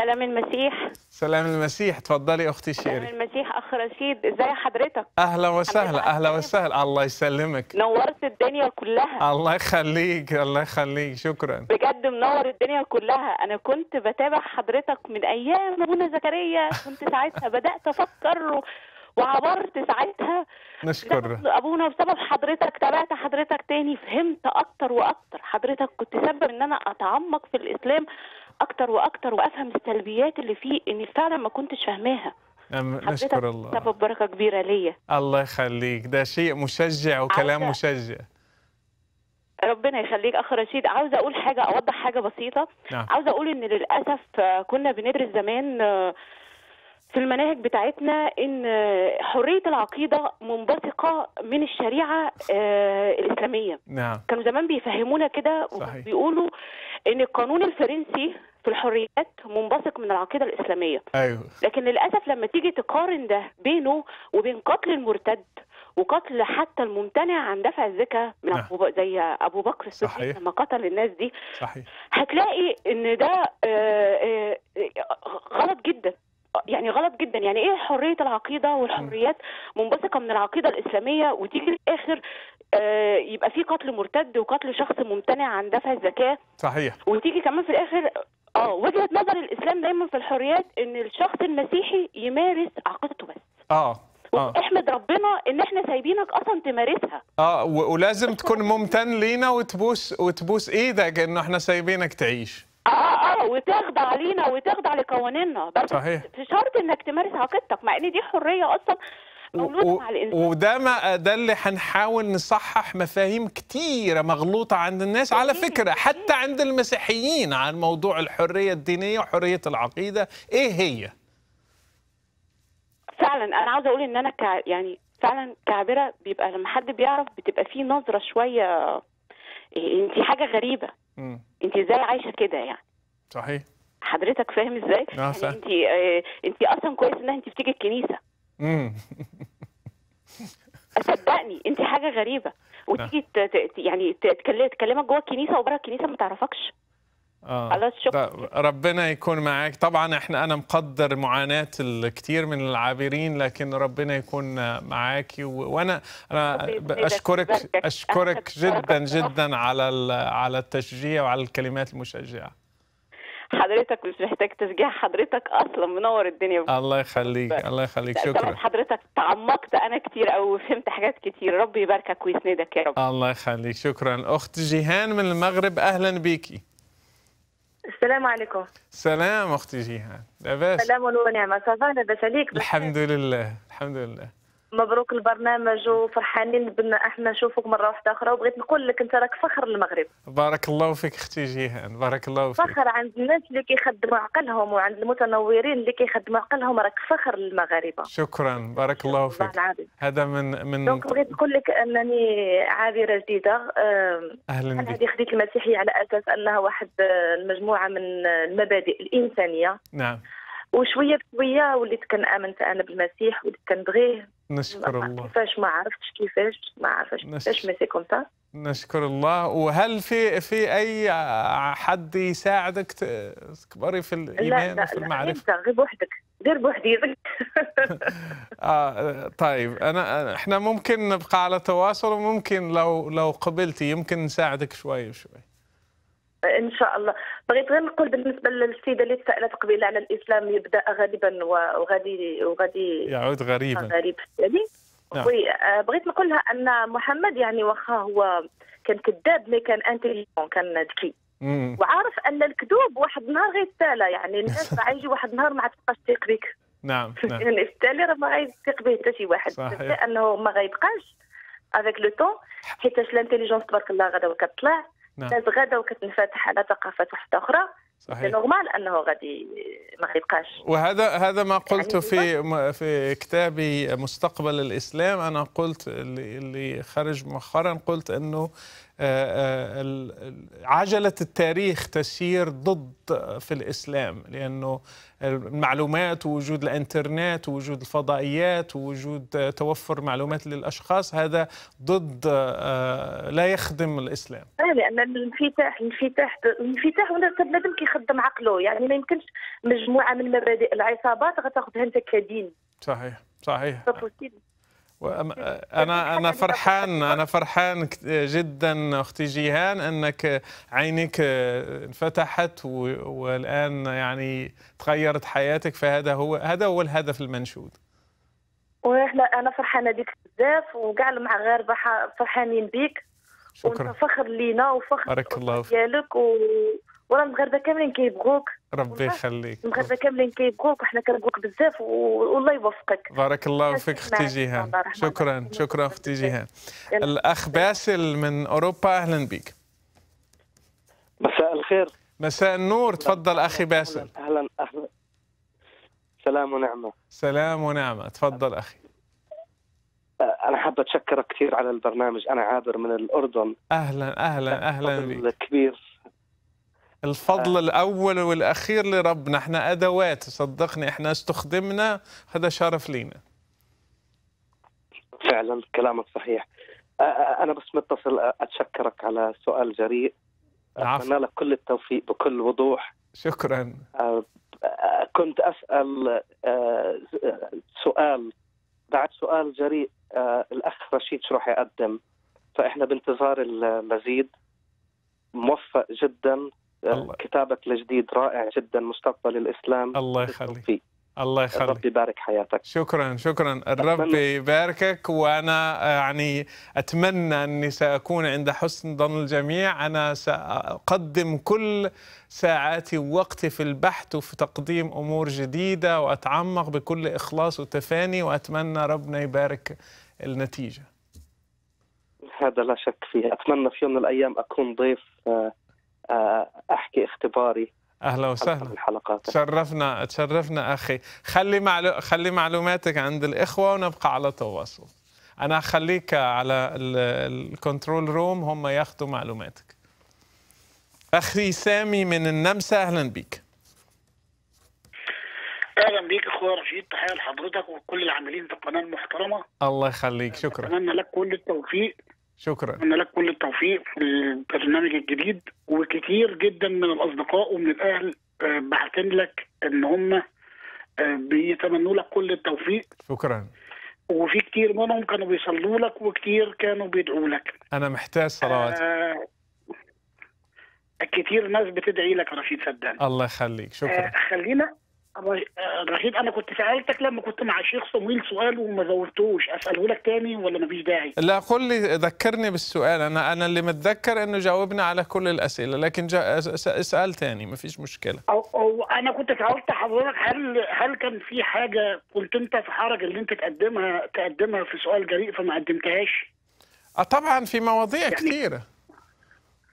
سلام المسيح سلام المسيح تفضلي اختي شيري سلام المسيح اخ رشيد ازي حضرتك اهلا وسهلا اهلا وسهلا الله يسلمك نورت الدنيا كلها الله يخليك الله يخليك شكرا بجد منور الدنيا كلها انا كنت بتابع حضرتك من ايام ابونا زكريا كنت ساعتها *laughs* بدات افكر وعبرت ساعتها نشكر ابونا بسبب حضرتك تابعت حضرتك تاني فهمت اكتر واكتر حضرتك كنت سبب ان انا اتعمق في الاسلام اكتر واكتر وافهم السلبيات اللي فيه اني فعلا ما كنتش فاهماها نشكر الله سبب بركه كبيره ليا الله يخليك ده شيء مشجع وكلام عزة. مشجع ربنا يخليك اخ رشيد عاوزه اقول حاجه اوضح حاجه بسيطه نعم. عاوزه اقول ان للاسف كنا بندرس زمان آه، في المناهج بتاعتنا ان حريه العقيده منبثقه من الشريعه آه، الاسلاميه نعم. كانوا زمان بيفهمونا كده وبيقولوا ان القانون الفرنسي في الحريات منبثق من العقيده الاسلاميه ايوه لكن للاسف لما تيجي تقارن ده بينه وبين قتل المرتد وقتل حتى الممتنع عن دفع الزكاة من نعم. أبو ب... زي أبو بكر الصديق لما قتل الناس دي صحيح. هتلاقي إن ده آآ آه، آآ آه، غلط جدا يعني غلط جدا يعني ايه حريه العقيده والحريات منبثقه من العقيده الاسلاميه وتيجي الاخر آه يبقى في قتل مرتد وقتل شخص ممتنع عن دفع الزكاه صحيح وتيجي كمان في الاخر اه وجهه نظر الاسلام دايما في الحريات ان الشخص المسيحي يمارس عقيدته بس اه, آه. واحمد آه. ربنا ان احنا سايبينك اصلا تمارسها اه ولازم تكون ممتن لينا وتبوس وتبوس ايدك انه احنا سايبينك تعيش آه،, اه اه وتخضع لينا وتخضع لقوانيننا بس صحيح. في شرط انك تمارس عقيدتك مع ان دي حريه اصلا مع الانسان وده ما ده اللي هنحاول نصحح مفاهيم كتيره مغلوطه عند الناس على فكره حتى عند المسيحيين عن موضوع الحريه الدينيه وحريه العقيده ايه هي؟ فعلا انا عاوز اقول ان انا ك... يعني فعلا كعبره بيبقى لما حد بيعرف بتبقى فيه نظره شويه إيه، انت حاجه غريبه انت ازاي عايشه كده يعني صحيح حضرتك فاهم ازاي؟ آه، يعني انت آه، انت اصلا كويس انها انت بتيجي الكنيسه *laughs* صدقني انت حاجه غريبه وتيجي يعني تكلمك جوه الكنيسه وبره الكنيسه ما تعرفكش اه ربنا يكون معاك طبعا احنا انا مقدر معاناه الكثير من العابرين لكن ربنا يكون معاك وانا انا اشكرك اشكرك جدا جدا على على التشجيع وعلى الكلمات المشجعه حضرتك مش محتاج تشجيع حضرتك اصلا منور الدنيا بك. الله يخليك الله يخليك شكرا حضرتك تعمقت انا كتير او وفهمت حاجات كتير ربي يباركك ويسندك يا رب الله يخليك شكرا اخت جيهان من المغرب اهلا بيكي السلام عليكم سلام اختي جيهان لاباس سلام ونعمه صافا لاباس عليك الحمد لله الحمد لله مبروك البرنامج وفرحانين بان احنا نشوفوك مره واحده اخرى وبغيت نقول لك انت راك فخر المغرب بارك الله فيك اختي جيهان بارك الله فيك فخر عند الناس اللي كيخدموا عقلهم وعند المتنورين اللي كيخدموا عقلهم راك فخر للمغاربه شكرا بارك الله فيك هذا من من دونك بغيت نقول لك انني عابره جديده اهلا بك هذه خديت المسيحيه على اساس انها واحد آه، المجموعه من المبادئ الانسانيه نعم وشويه بشويه وليت كنامن انا بالمسيح وليت كنبغيه نشكر ما الله كيفاش ما عرفتش كيفاش ما عرفتش كيفاش مي سي كوم نشكر الله وهل في في اي حد يساعدك تكبري في الايمان لا لا في المعرفه لا لا غير بوحدك دير بوحديتك *laughs* اه طيب انا احنا ممكن نبقى على تواصل وممكن لو لو قبلتي يمكن نساعدك شوي شوي ان شاء الله بغيت غير نقول بالنسبه للسيده اللي سالت قبيله على الاسلام يبدا غالبا وغادي وغادي يعود غريبا غريب يعني نعم. وي آه، بغيت نقول لها ان محمد يعني واخا هو كان كذاب مي كان انتيليجون كان ذكي وعارف ان الكذوب واحد النهار غيتسالى يعني الناس يجي *laughs* واحد النهار ما عاد تبقاش تثق بك نعم *laughs* نعم يعني التالي راه ما غيثق به حتى شي واحد صحيح. ما غيبقاش افيك لو طون حيتاش لانتيليجونس تبارك الله غدا كتطلع نعم. غدا وكتنفتح على ثقافات واحدة أخرى صحيح نورمال انه غادي ما يبقاش وهذا هذا ما يعني قلت في في كتابي مستقبل الاسلام انا قلت اللي خرج مؤخرا قلت انه آه، آه، عجلة التاريخ تسير ضد في الإسلام لأنه المعلومات ووجود الإنترنت ووجود الفضائيات ووجود توفر معلومات للأشخاص هذا ضد آه، لا يخدم الإسلام لأن الانفتاح الانفتاح الانفتاح ولا بنادم كيخدم عقله يعني ما يمكنش مجموعة من مبادئ العصابات غتاخذها أنت كدين صحيح صحيح أه، انا انا فرحان انا فرحان جدا اختي جيهان انك عينك أه، انفتحت والان يعني تغيرت حياتك فهذا هو هذا هو الهدف المنشود واحنا انا فرحانه بك بزاف وكاع المغاربه فرحانين بك شكرا وانت فخر لينا وفخر بارك الله ديالك و... ورا المغاربه كاملين كيبغوك ربي يخليك المغاربه كاملين كيبغوك وحنا كنبغوك بزاف والله يوفقك بارك الله فيك اختي جيهان شكرا شكرا اختي جيهان الاخ باسل من اوروبا اهلا بك مساء الخير مساء النور تفضل اخي باسل اهلا اهلا سلام ونعمه سلام ونعمه تفضل اخي أه، انا حابة اتشكرك كثير على البرنامج انا عابر من الاردن اهلا اهلا اهلا أه، بك كبير الفضل آه. الأول والأخير لربنا احنا أدوات صدقني احنا استخدمنا هذا شرف لينا فعلا كلامك صحيح آه، آه، أنا بس متصل آه، أتشكرك على سؤال جريء أتمنى لك كل التوفيق بكل وضوح شكرا كنت أسأل سؤال بعد سؤال جريء الأخ رشيد شو راح يقدم فإحنا بانتظار المزيد موفق جدا كتابك لجديد رائع جدا مستقبل الاسلام الله يخليك الله يخليك الرب يبارك حياتك شكرا شكرا الرب يباركك وانا يعني اتمنى اني ساكون عند حسن ظن الجميع انا ساقدم كل ساعاتي ووقتي في البحث وفي تقديم امور جديده واتعمق بكل اخلاص وتفاني واتمنى ربنا يبارك النتيجه هذا لا شك فيه اتمنى في يوم من الايام اكون ضيف آه، آه، احكي اختباري اهلا وسهلا الحلقات تشرفنا تشرفنا اخي خلي معلو... خلي معلوماتك عند الاخوه ونبقى على تواصل انا خليك على الكنترول روم هم ياخذوا معلوماتك اخي سامي من النمسا اهلا بيك اهلا بيك اخويا رشيد تحيه لحضرتك وكل العاملين في القناه المحترمه الله يخليك شكرا اتمنى لك كل التوفيق شكرا انا لك كل التوفيق في البرنامج الجديد وكتير جدا من الأصدقاء ومن الأهل آه، بعتين لك إن هم آه، بيتمنوا لك كل التوفيق شكرا وفي كتير منهم كانوا بيصلوا لك وكتير كانوا بيدعوا لك أنا محتاج صلوات آه كتير ناس بتدعي لك رشيد صدقني الله يخليك شكرا آه خلينا رهيب انا كنت سالتك لما كنت مع الشيخ صمويل سؤال وما زولتوش اساله لك تاني ولا مفيش داعي لا قل لي ذكرني بالسؤال انا انا اللي متذكر انه جاوبنا على كل الاسئله لكن جا... اسال تاني مفيش مشكله أو, أو انا كنت سالت حضرتك هل هل كان في حاجه كنت انت في حرج اللي انت تقدمها تقدمها في سؤال جريء فما قدمتهاش آه، طبعا في مواضيع يعني كثيره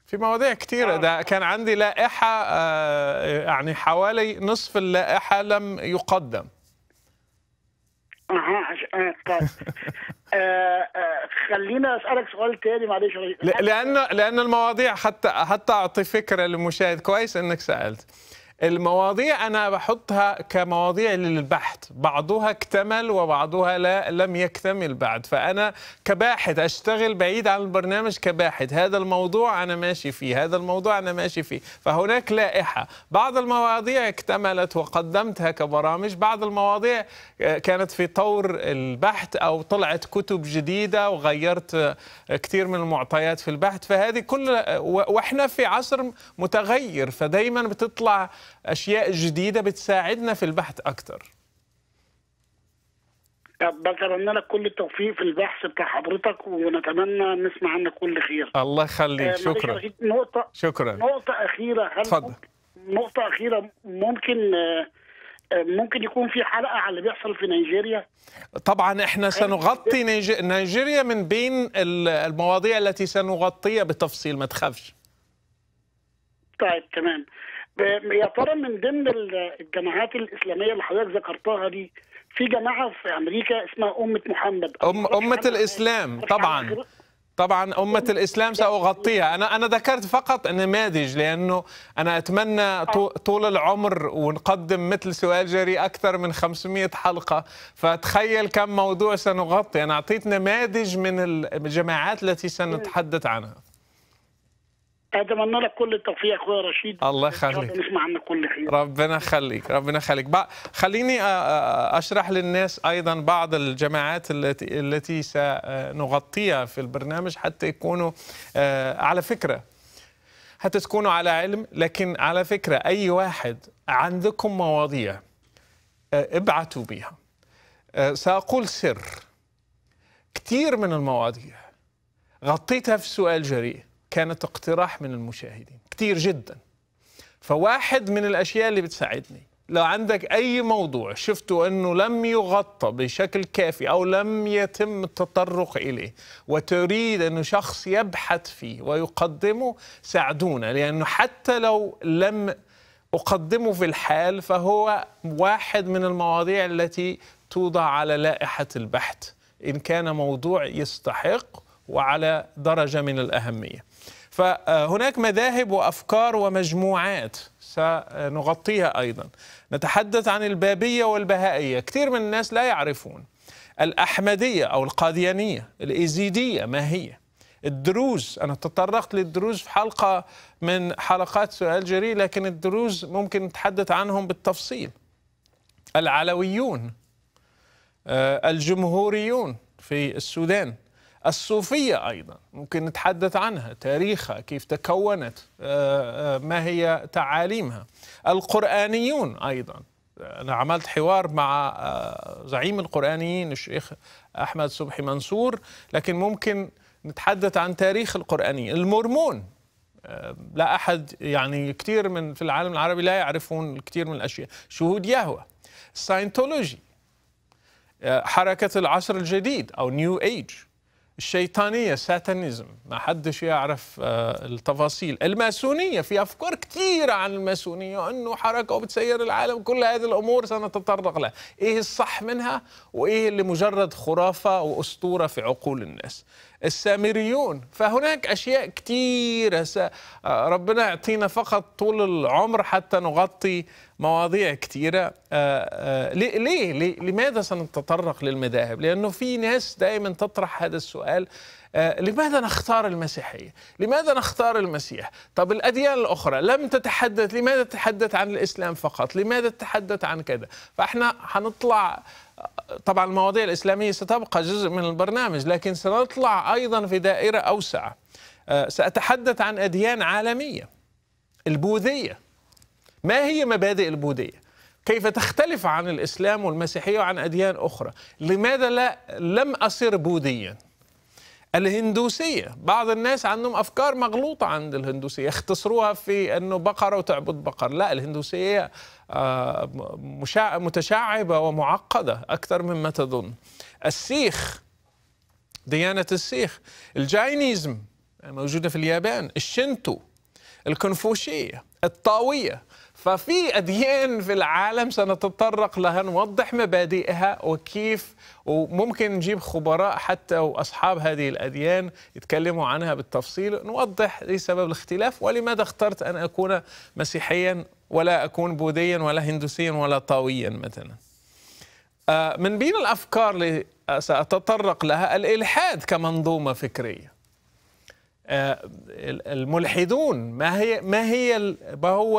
في مواضيع كثيرة آه. ده كان عندي لائحة آه، يعني حوالي نصف اللائحة لم يقدم اها آه، طيب *laughs* آه خلينا اسالك سؤال تاني معلش لان لان المواضيع حتى حتى اعطي فكره للمشاهد كويس انك سالت المواضيع أنا بحطها كمواضيع للبحث بعضها اكتمل وبعضها لا لم يكتمل بعد فأنا كباحث أشتغل بعيد عن البرنامج كباحث هذا الموضوع أنا ماشي فيه هذا الموضوع أنا ماشي فيه فهناك لائحة بعض المواضيع اكتملت وقدمتها كبرامج بعض المواضيع آه، كانت في طور البحث أو طلعت كتب جديدة وغيرت آه، كثير من المعطيات في البحث فهذه كل آه، وإحنا في عصر متغير فدايما بتطلع اشياء جديده بتساعدنا في البحث اكتر بتمنى لك كل التوفيق في البحث بتاع حضرتك ونتمنى نسمع عنك كل خير الله يخليك آه شكرا نقطة شكرا نقطة أخيرة هل اتفضل نقطة أخيرة ممكن آه، آه، ممكن يكون في حلقة على اللي بيحصل في نيجيريا طبعا احنا آه، سنغطي نيجيريا من بين المواضيع التي سنغطيها بتفصيل ما تخافش طيب تمام يا ترى من ضمن الجماعات الاسلاميه اللي حضرتك ذكرتها دي في جماعه في امريكا اسمها امه محمد أم امه الاسلام طبعا طبعا أمة الإسلام سأغطيها أنا أنا ذكرت فقط نماذج لأنه أنا أتمنى آه. طول العمر ونقدم مثل سؤال جري أكثر من 500 حلقة فتخيل كم موضوع سنغطي أنا أعطيت نماذج من الجماعات التي سنتحدث عنها اتمنى لك كل التوفيق يا اخويا رشيد الله يخليك نسمع عنك كل خير ربنا يخليك ربنا يخليك بقى خليني اشرح للناس ايضا بعض الجماعات التي التي سنغطيها في البرنامج حتى يكونوا آه، على فكره حتى تكونوا على علم لكن على فكره اي واحد عندكم مواضيع آه، ابعتوا بها آه، ساقول سر كثير من المواضيع غطيتها في سؤال جريء كانت اقتراح من المشاهدين كثير جدا فواحد من الأشياء اللي بتساعدني لو عندك أي موضوع شفته أنه لم يغطى بشكل كافي أو لم يتم التطرق إليه وتريد أنه شخص يبحث فيه ويقدمه ساعدونا لأنه حتى لو لم أقدمه في الحال فهو واحد من المواضيع التي توضع على لائحة البحث إن كان موضوع يستحق وعلى درجة من الأهمية فهناك مذاهب وأفكار ومجموعات سنغطيها أيضا نتحدث عن البابية والبهائية كثير من الناس لا يعرفون الأحمدية أو القاديانية الإيزيدية ما هي الدروز أنا تطرقت للدروز في حلقة من حلقات سؤال جري لكن الدروز ممكن نتحدث عنهم بالتفصيل العلويون آه، الجمهوريون في السودان الصوفية أيضا ممكن نتحدث عنها تاريخها كيف تكونت آه، آه، ما هي تعاليمها القرآنيون أيضا أنا عملت حوار مع آه، زعيم القرآنيين الشيخ أحمد صبحي منصور لكن ممكن نتحدث عن تاريخ القرآنيين المرمون لا أحد يعني كثير من في العالم العربي لا يعرفون الكثير من الأشياء شهود يهوه الساينتولوجي حركة العصر الجديد أو نيو ايج الشيطانيه ساتانيزم ما حدش يعرف آه، التفاصيل الماسونيه في افكار كثيره عن الماسونيه انه حركه وبتسير العالم كل هذه الامور سنتطرق لها ايه الصح منها وايه اللي مجرد خرافه واسطوره في عقول الناس السامريون فهناك أشياء كثيرة آه، ربنا يعطينا فقط طول العمر حتى نغطي مواضيع كثيرة آه، آه، ليه, ليه, ليه لماذا سنتطرق للمذاهب لأنه في ناس دائما تطرح هذا السؤال لماذا نختار المسيحية لماذا نختار المسيح طب الأديان الأخرى لم تتحدث لماذا تتحدث عن الإسلام فقط لماذا تتحدث عن كذا فإحنا هنطلع طبعا المواضيع الإسلامية ستبقى جزء من البرنامج لكن سنطلع أيضا في دائرة أوسع آه، سأتحدث عن أديان عالمية البوذية ما هي مبادئ البوذية؟ كيف تختلف عن الإسلام والمسيحية وعن أديان أخرى لماذا لا لم أصير بوذيا الهندوسية بعض الناس عندهم أفكار مغلوطة عند الهندوسية يختصروها في أنه بقرة وتعبد بقر لا الهندوسية آه، متشعبة ومعقدة أكثر مما تظن السيخ ديانة السيخ الجاينيزم موجودة في اليابان الشنتو الكونفوشية الطاوية ففي أديان في العالم سنتطرق لها نوضح مبادئها وكيف وممكن نجيب خبراء حتى وأصحاب هذه الأديان يتكلموا عنها بالتفصيل نوضح إيه سبب الاختلاف ولماذا اخترت أن أكون مسيحيا ولا أكون بوذيا ولا هندوسيا ولا طاويا مثلا آه، من بين الأفكار اللي سأتطرق لها الإلحاد كمنظومة فكرية آه، الملحدون ما هي ما هي ما هو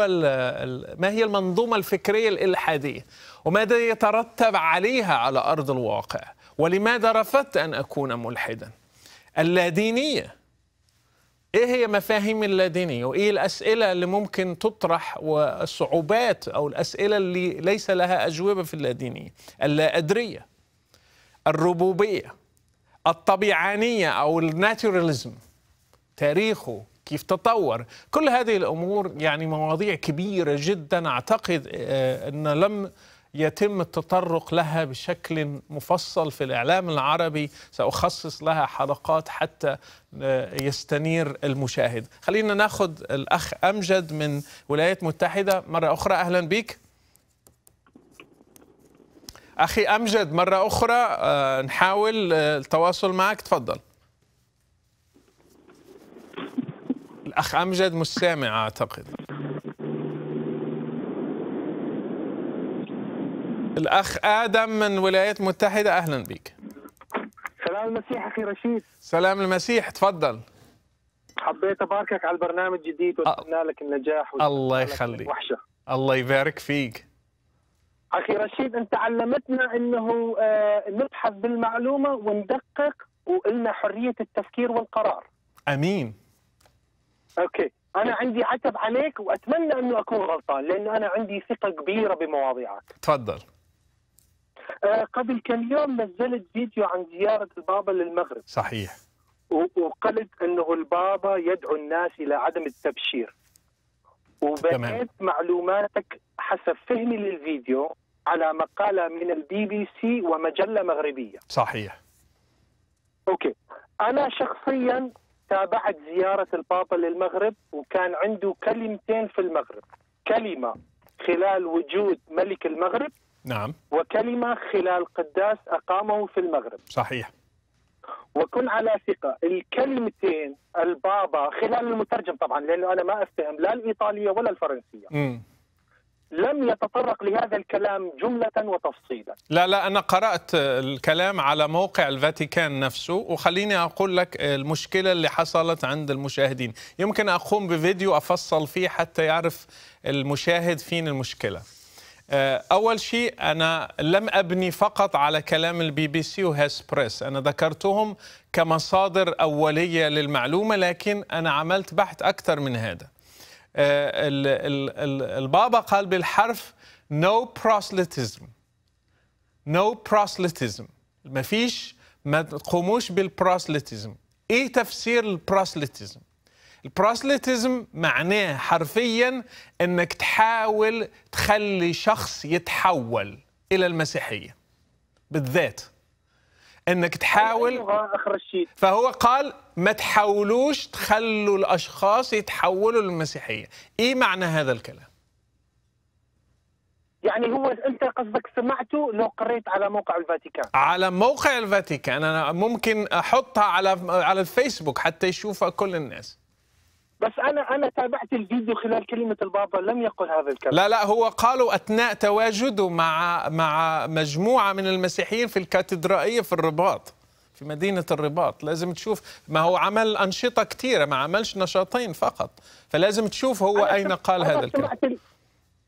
ما هي المنظومه الفكريه الالحاديه وماذا يترتب عليها على ارض الواقع ولماذا رفضت ان اكون ملحدا اللادينيه ايه هي مفاهيم اللادينيه وايه الاسئله اللي ممكن تطرح والصعوبات او الاسئله اللي ليس لها اجوبه في اللادينيه اللا ادريه الربوبيه الطبيعانيه او الناتوراليزم تاريخه كيف تطور كل هذه الأمور يعني مواضيع كبيرة جدا أعتقد آه، أن لم يتم التطرق لها بشكل مفصل في الإعلام العربي سأخصص لها حلقات حتى آه، يستنير المشاهد خلينا نأخذ الأخ أمجد من ولايات متحدة مرة أخرى أهلا بك أخي أمجد مرة أخرى آه، نحاول التواصل معك تفضل الأخ أمجد مش سامع أعتقد الأخ آدم من الولايات المتحدة أهلا بك سلام المسيح أخي رشيد سلام المسيح تفضل حبيت أباركك على البرنامج الجديد وأتمنى لك النجاح الله يخليك الله يبارك فيك اخي رشيد انت علمتنا انه آه، نبحث بالمعلومه وندقق وإلنا حريه التفكير والقرار امين اوكي انا عندي عتب عليك واتمنى انه اكون غلطان لانه انا عندي ثقه كبيره بمواضيعك تفضل آه قبل كم يوم نزلت فيديو عن زياره البابا للمغرب صحيح وقلت انه البابا يدعو الناس الى عدم التبشير وبنيت معلوماتك حسب فهمي للفيديو على مقاله من البي بي سي ومجله مغربيه صحيح اوكي انا شخصيا تابعت زيارة البابا للمغرب وكان عنده كلمتين في المغرب كلمة خلال وجود ملك المغرب نعم وكلمة خلال قداس أقامه في المغرب صحيح وكن على ثقة الكلمتين البابا خلال المترجم طبعا لأنه أنا ما أفتهم لا الإيطالية ولا الفرنسية م. لم يتطرق لهذا الكلام جملة وتفصيلا لا لا أنا قرأت الكلام على موقع الفاتيكان نفسه وخليني أقول لك المشكلة اللي حصلت عند المشاهدين يمكن أقوم بفيديو أفصل فيه حتى يعرف المشاهد فين المشكلة آه، أول شيء أنا لم أبني فقط على كلام البي بي سي وهاس بريس أنا ذكرتهم كمصادر أولية للمعلومة لكن أنا عملت بحث أكثر من هذا آه، البابا قال بالحرف no proselytism no proselytism ما فيش ما تقوموش بالبروسليتيزم ايه تفسير البروسليتيزم البروسليتيزم معناه حرفيا انك تحاول تخلي شخص يتحول الى المسيحيه بالذات انك تحاول فهو قال ما تحاولوش تخلوا الاشخاص يتحولوا للمسيحيه ايه معنى هذا الكلام يعني هو انت قصدك سمعته لو قريت على موقع الفاتيكان على موقع الفاتيكان انا ممكن احطها على على الفيسبوك حتى يشوفها كل الناس بس انا انا تابعت الفيديو خلال كلمه البابا لم يقل هذا الكلام لا لا هو قالوا اثناء تواجده مع مع مجموعه من المسيحيين في الكاتدرائيه في الرباط في مدينة الرباط لازم تشوف ما هو عمل أنشطة كثيرة ما عملش نشاطين فقط فلازم تشوف هو أين قال هذا الكلام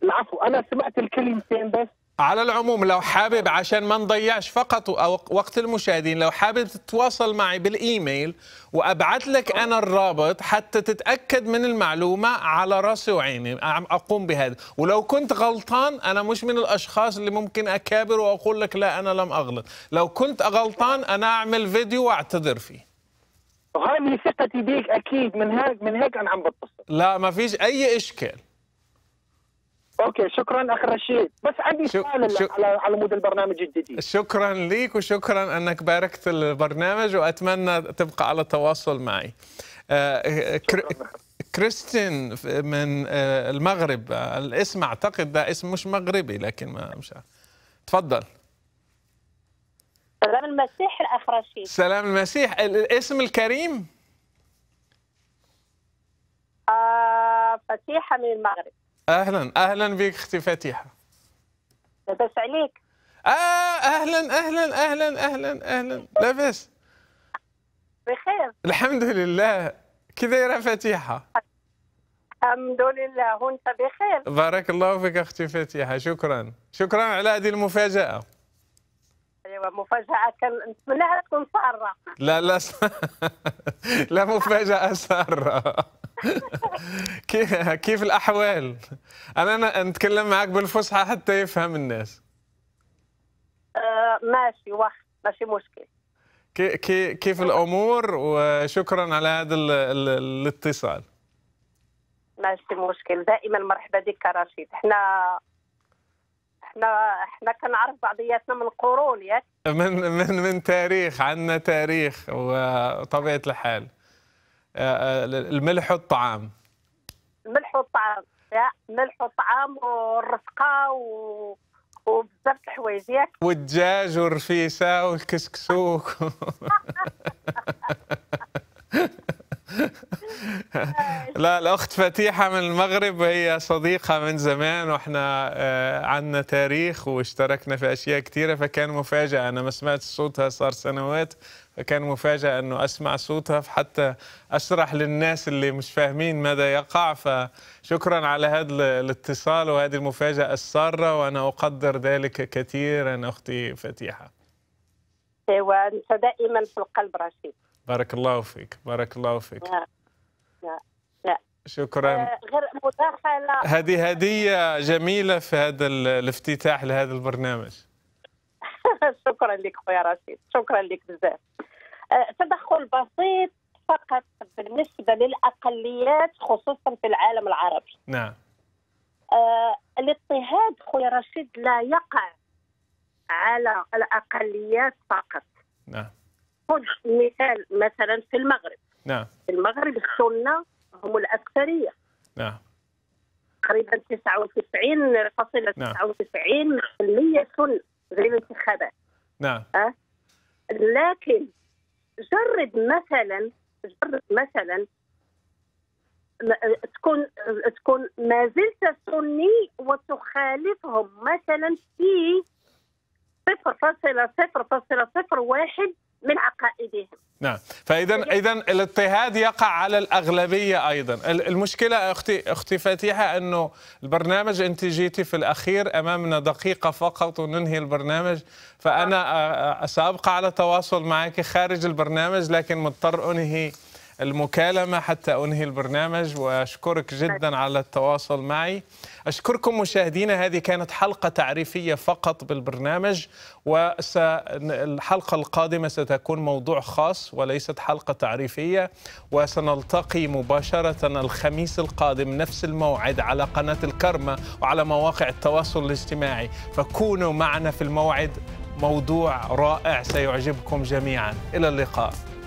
العفو أنا سمعت الكلمتين بس على العموم لو حابب عشان ما نضيعش فقط وقت المشاهدين لو حابب تتواصل معي بالايميل وابعث لك انا الرابط حتى تتاكد من المعلومه على راسي وعيني اقوم بهذا ولو كنت غلطان انا مش من الاشخاص اللي ممكن اكابر واقول لك لا انا لم اغلط لو كنت غلطان انا اعمل فيديو واعتذر فيه وهذه ثقتي بيك اكيد من هيك من هيك انا عم بتصل لا ما فيش اي اشكال اوكي شكرا اخ رشيد بس عندي سؤال على على مود البرنامج الجديد شكرا ليك وشكرا انك باركت البرنامج واتمنى تبقى على تواصل معي آه، كريستين من آه، المغرب الاسم اعتقد ده اسم مش مغربي لكن ما مش عارف. تفضل سلام المسيح الاخ رشيد سلام المسيح الاسم الكريم آه فتيحه من المغرب اهلا اهلا بك اختي فاتيحه لاباس عليك اه اهلا اهلا اهلا اهلا اهلا لاباس بخير الحمد لله كذا دايره فاتيحه الحمد لله وانت بخير بارك الله فيك اختي فاتيحه شكرا شكرا على هذه المفاجاه ايوا مفاجاه كان نتمناها تكون ساره لا لا *laughs* لا مفاجاه ساره *laughs* كيف الاحوال؟ انا نتكلم معك بالفصحى حتى يفهم الناس. آه، ماشي واخ ماشي مشكل. كي كي كيف الامور وشكرا على هذا الاتصال. ماشي مشكل دائما مرحبا بك رشيد احنا احنا احنا كنعرف بعضياتنا من قرون ياك من من من تاريخ عندنا تاريخ وطبيعه الحال آه، آه، الملح والطعام الملح والطعام يا ملح والطعام والرفقه و... وبزاف الحوايج ياك والدجاج والرفيسه والكسكسوك *laughs* لا الاخت فتيحه من المغرب هي صديقه من زمان واحنا آه، عندنا تاريخ واشتركنا في اشياء كثيره فكان مفاجاه انا ما سمعت صوتها صار سنوات كان مفاجأة أنه أسمع صوتها حتى أشرح للناس اللي مش فاهمين ماذا يقع فشكرا على هذا الاتصال وهذه المفاجأة السارة وأنا أقدر ذلك كثيرا أختي فتيحة دائما في القلب رشيد بارك الله فيك بارك الله فيك لا لا, شكرا آه، غير مداخلة هذه هدية جميلة في هذا الافتتاح لهذا البرنامج *laughs* شكرا لك خويا رشيد شكرا لك بزاف آه، تدخل بسيط فقط بالنسبه للاقليات خصوصا في العالم العربي نعم آه الاضطهاد خويا رشيد لا يقع على الاقليات فقط نعم خذ مثال مثلا في المغرب نعم في المغرب السنه هم الاكثريه نعم تقريبا 99.99% نعم. سنه زي الانتخابات نعم أه؟ لكن جرد مثلا جرد مثلا تكون تكون ما زلت سني وتخالفهم مثلا في 0.001 من عقائدهم نعم فاذا يعني اذا الاضطهاد يقع على الاغلبيه ايضا المشكله اختي اختي فاتحه انه البرنامج انت جيتي في الاخير امامنا دقيقه فقط وننهي البرنامج فانا سابقى على تواصل معك خارج البرنامج لكن مضطر انهي المكالمة حتى أنهي البرنامج وأشكرك جدا على التواصل معي أشكركم مشاهدينا هذه كانت حلقة تعريفية فقط بالبرنامج والحلقة القادمة ستكون موضوع خاص وليست حلقة تعريفية وسنلتقي مباشرة الخميس القادم نفس الموعد على قناة الكرمة وعلى مواقع التواصل الاجتماعي فكونوا معنا في الموعد موضوع رائع سيعجبكم جميعا إلى اللقاء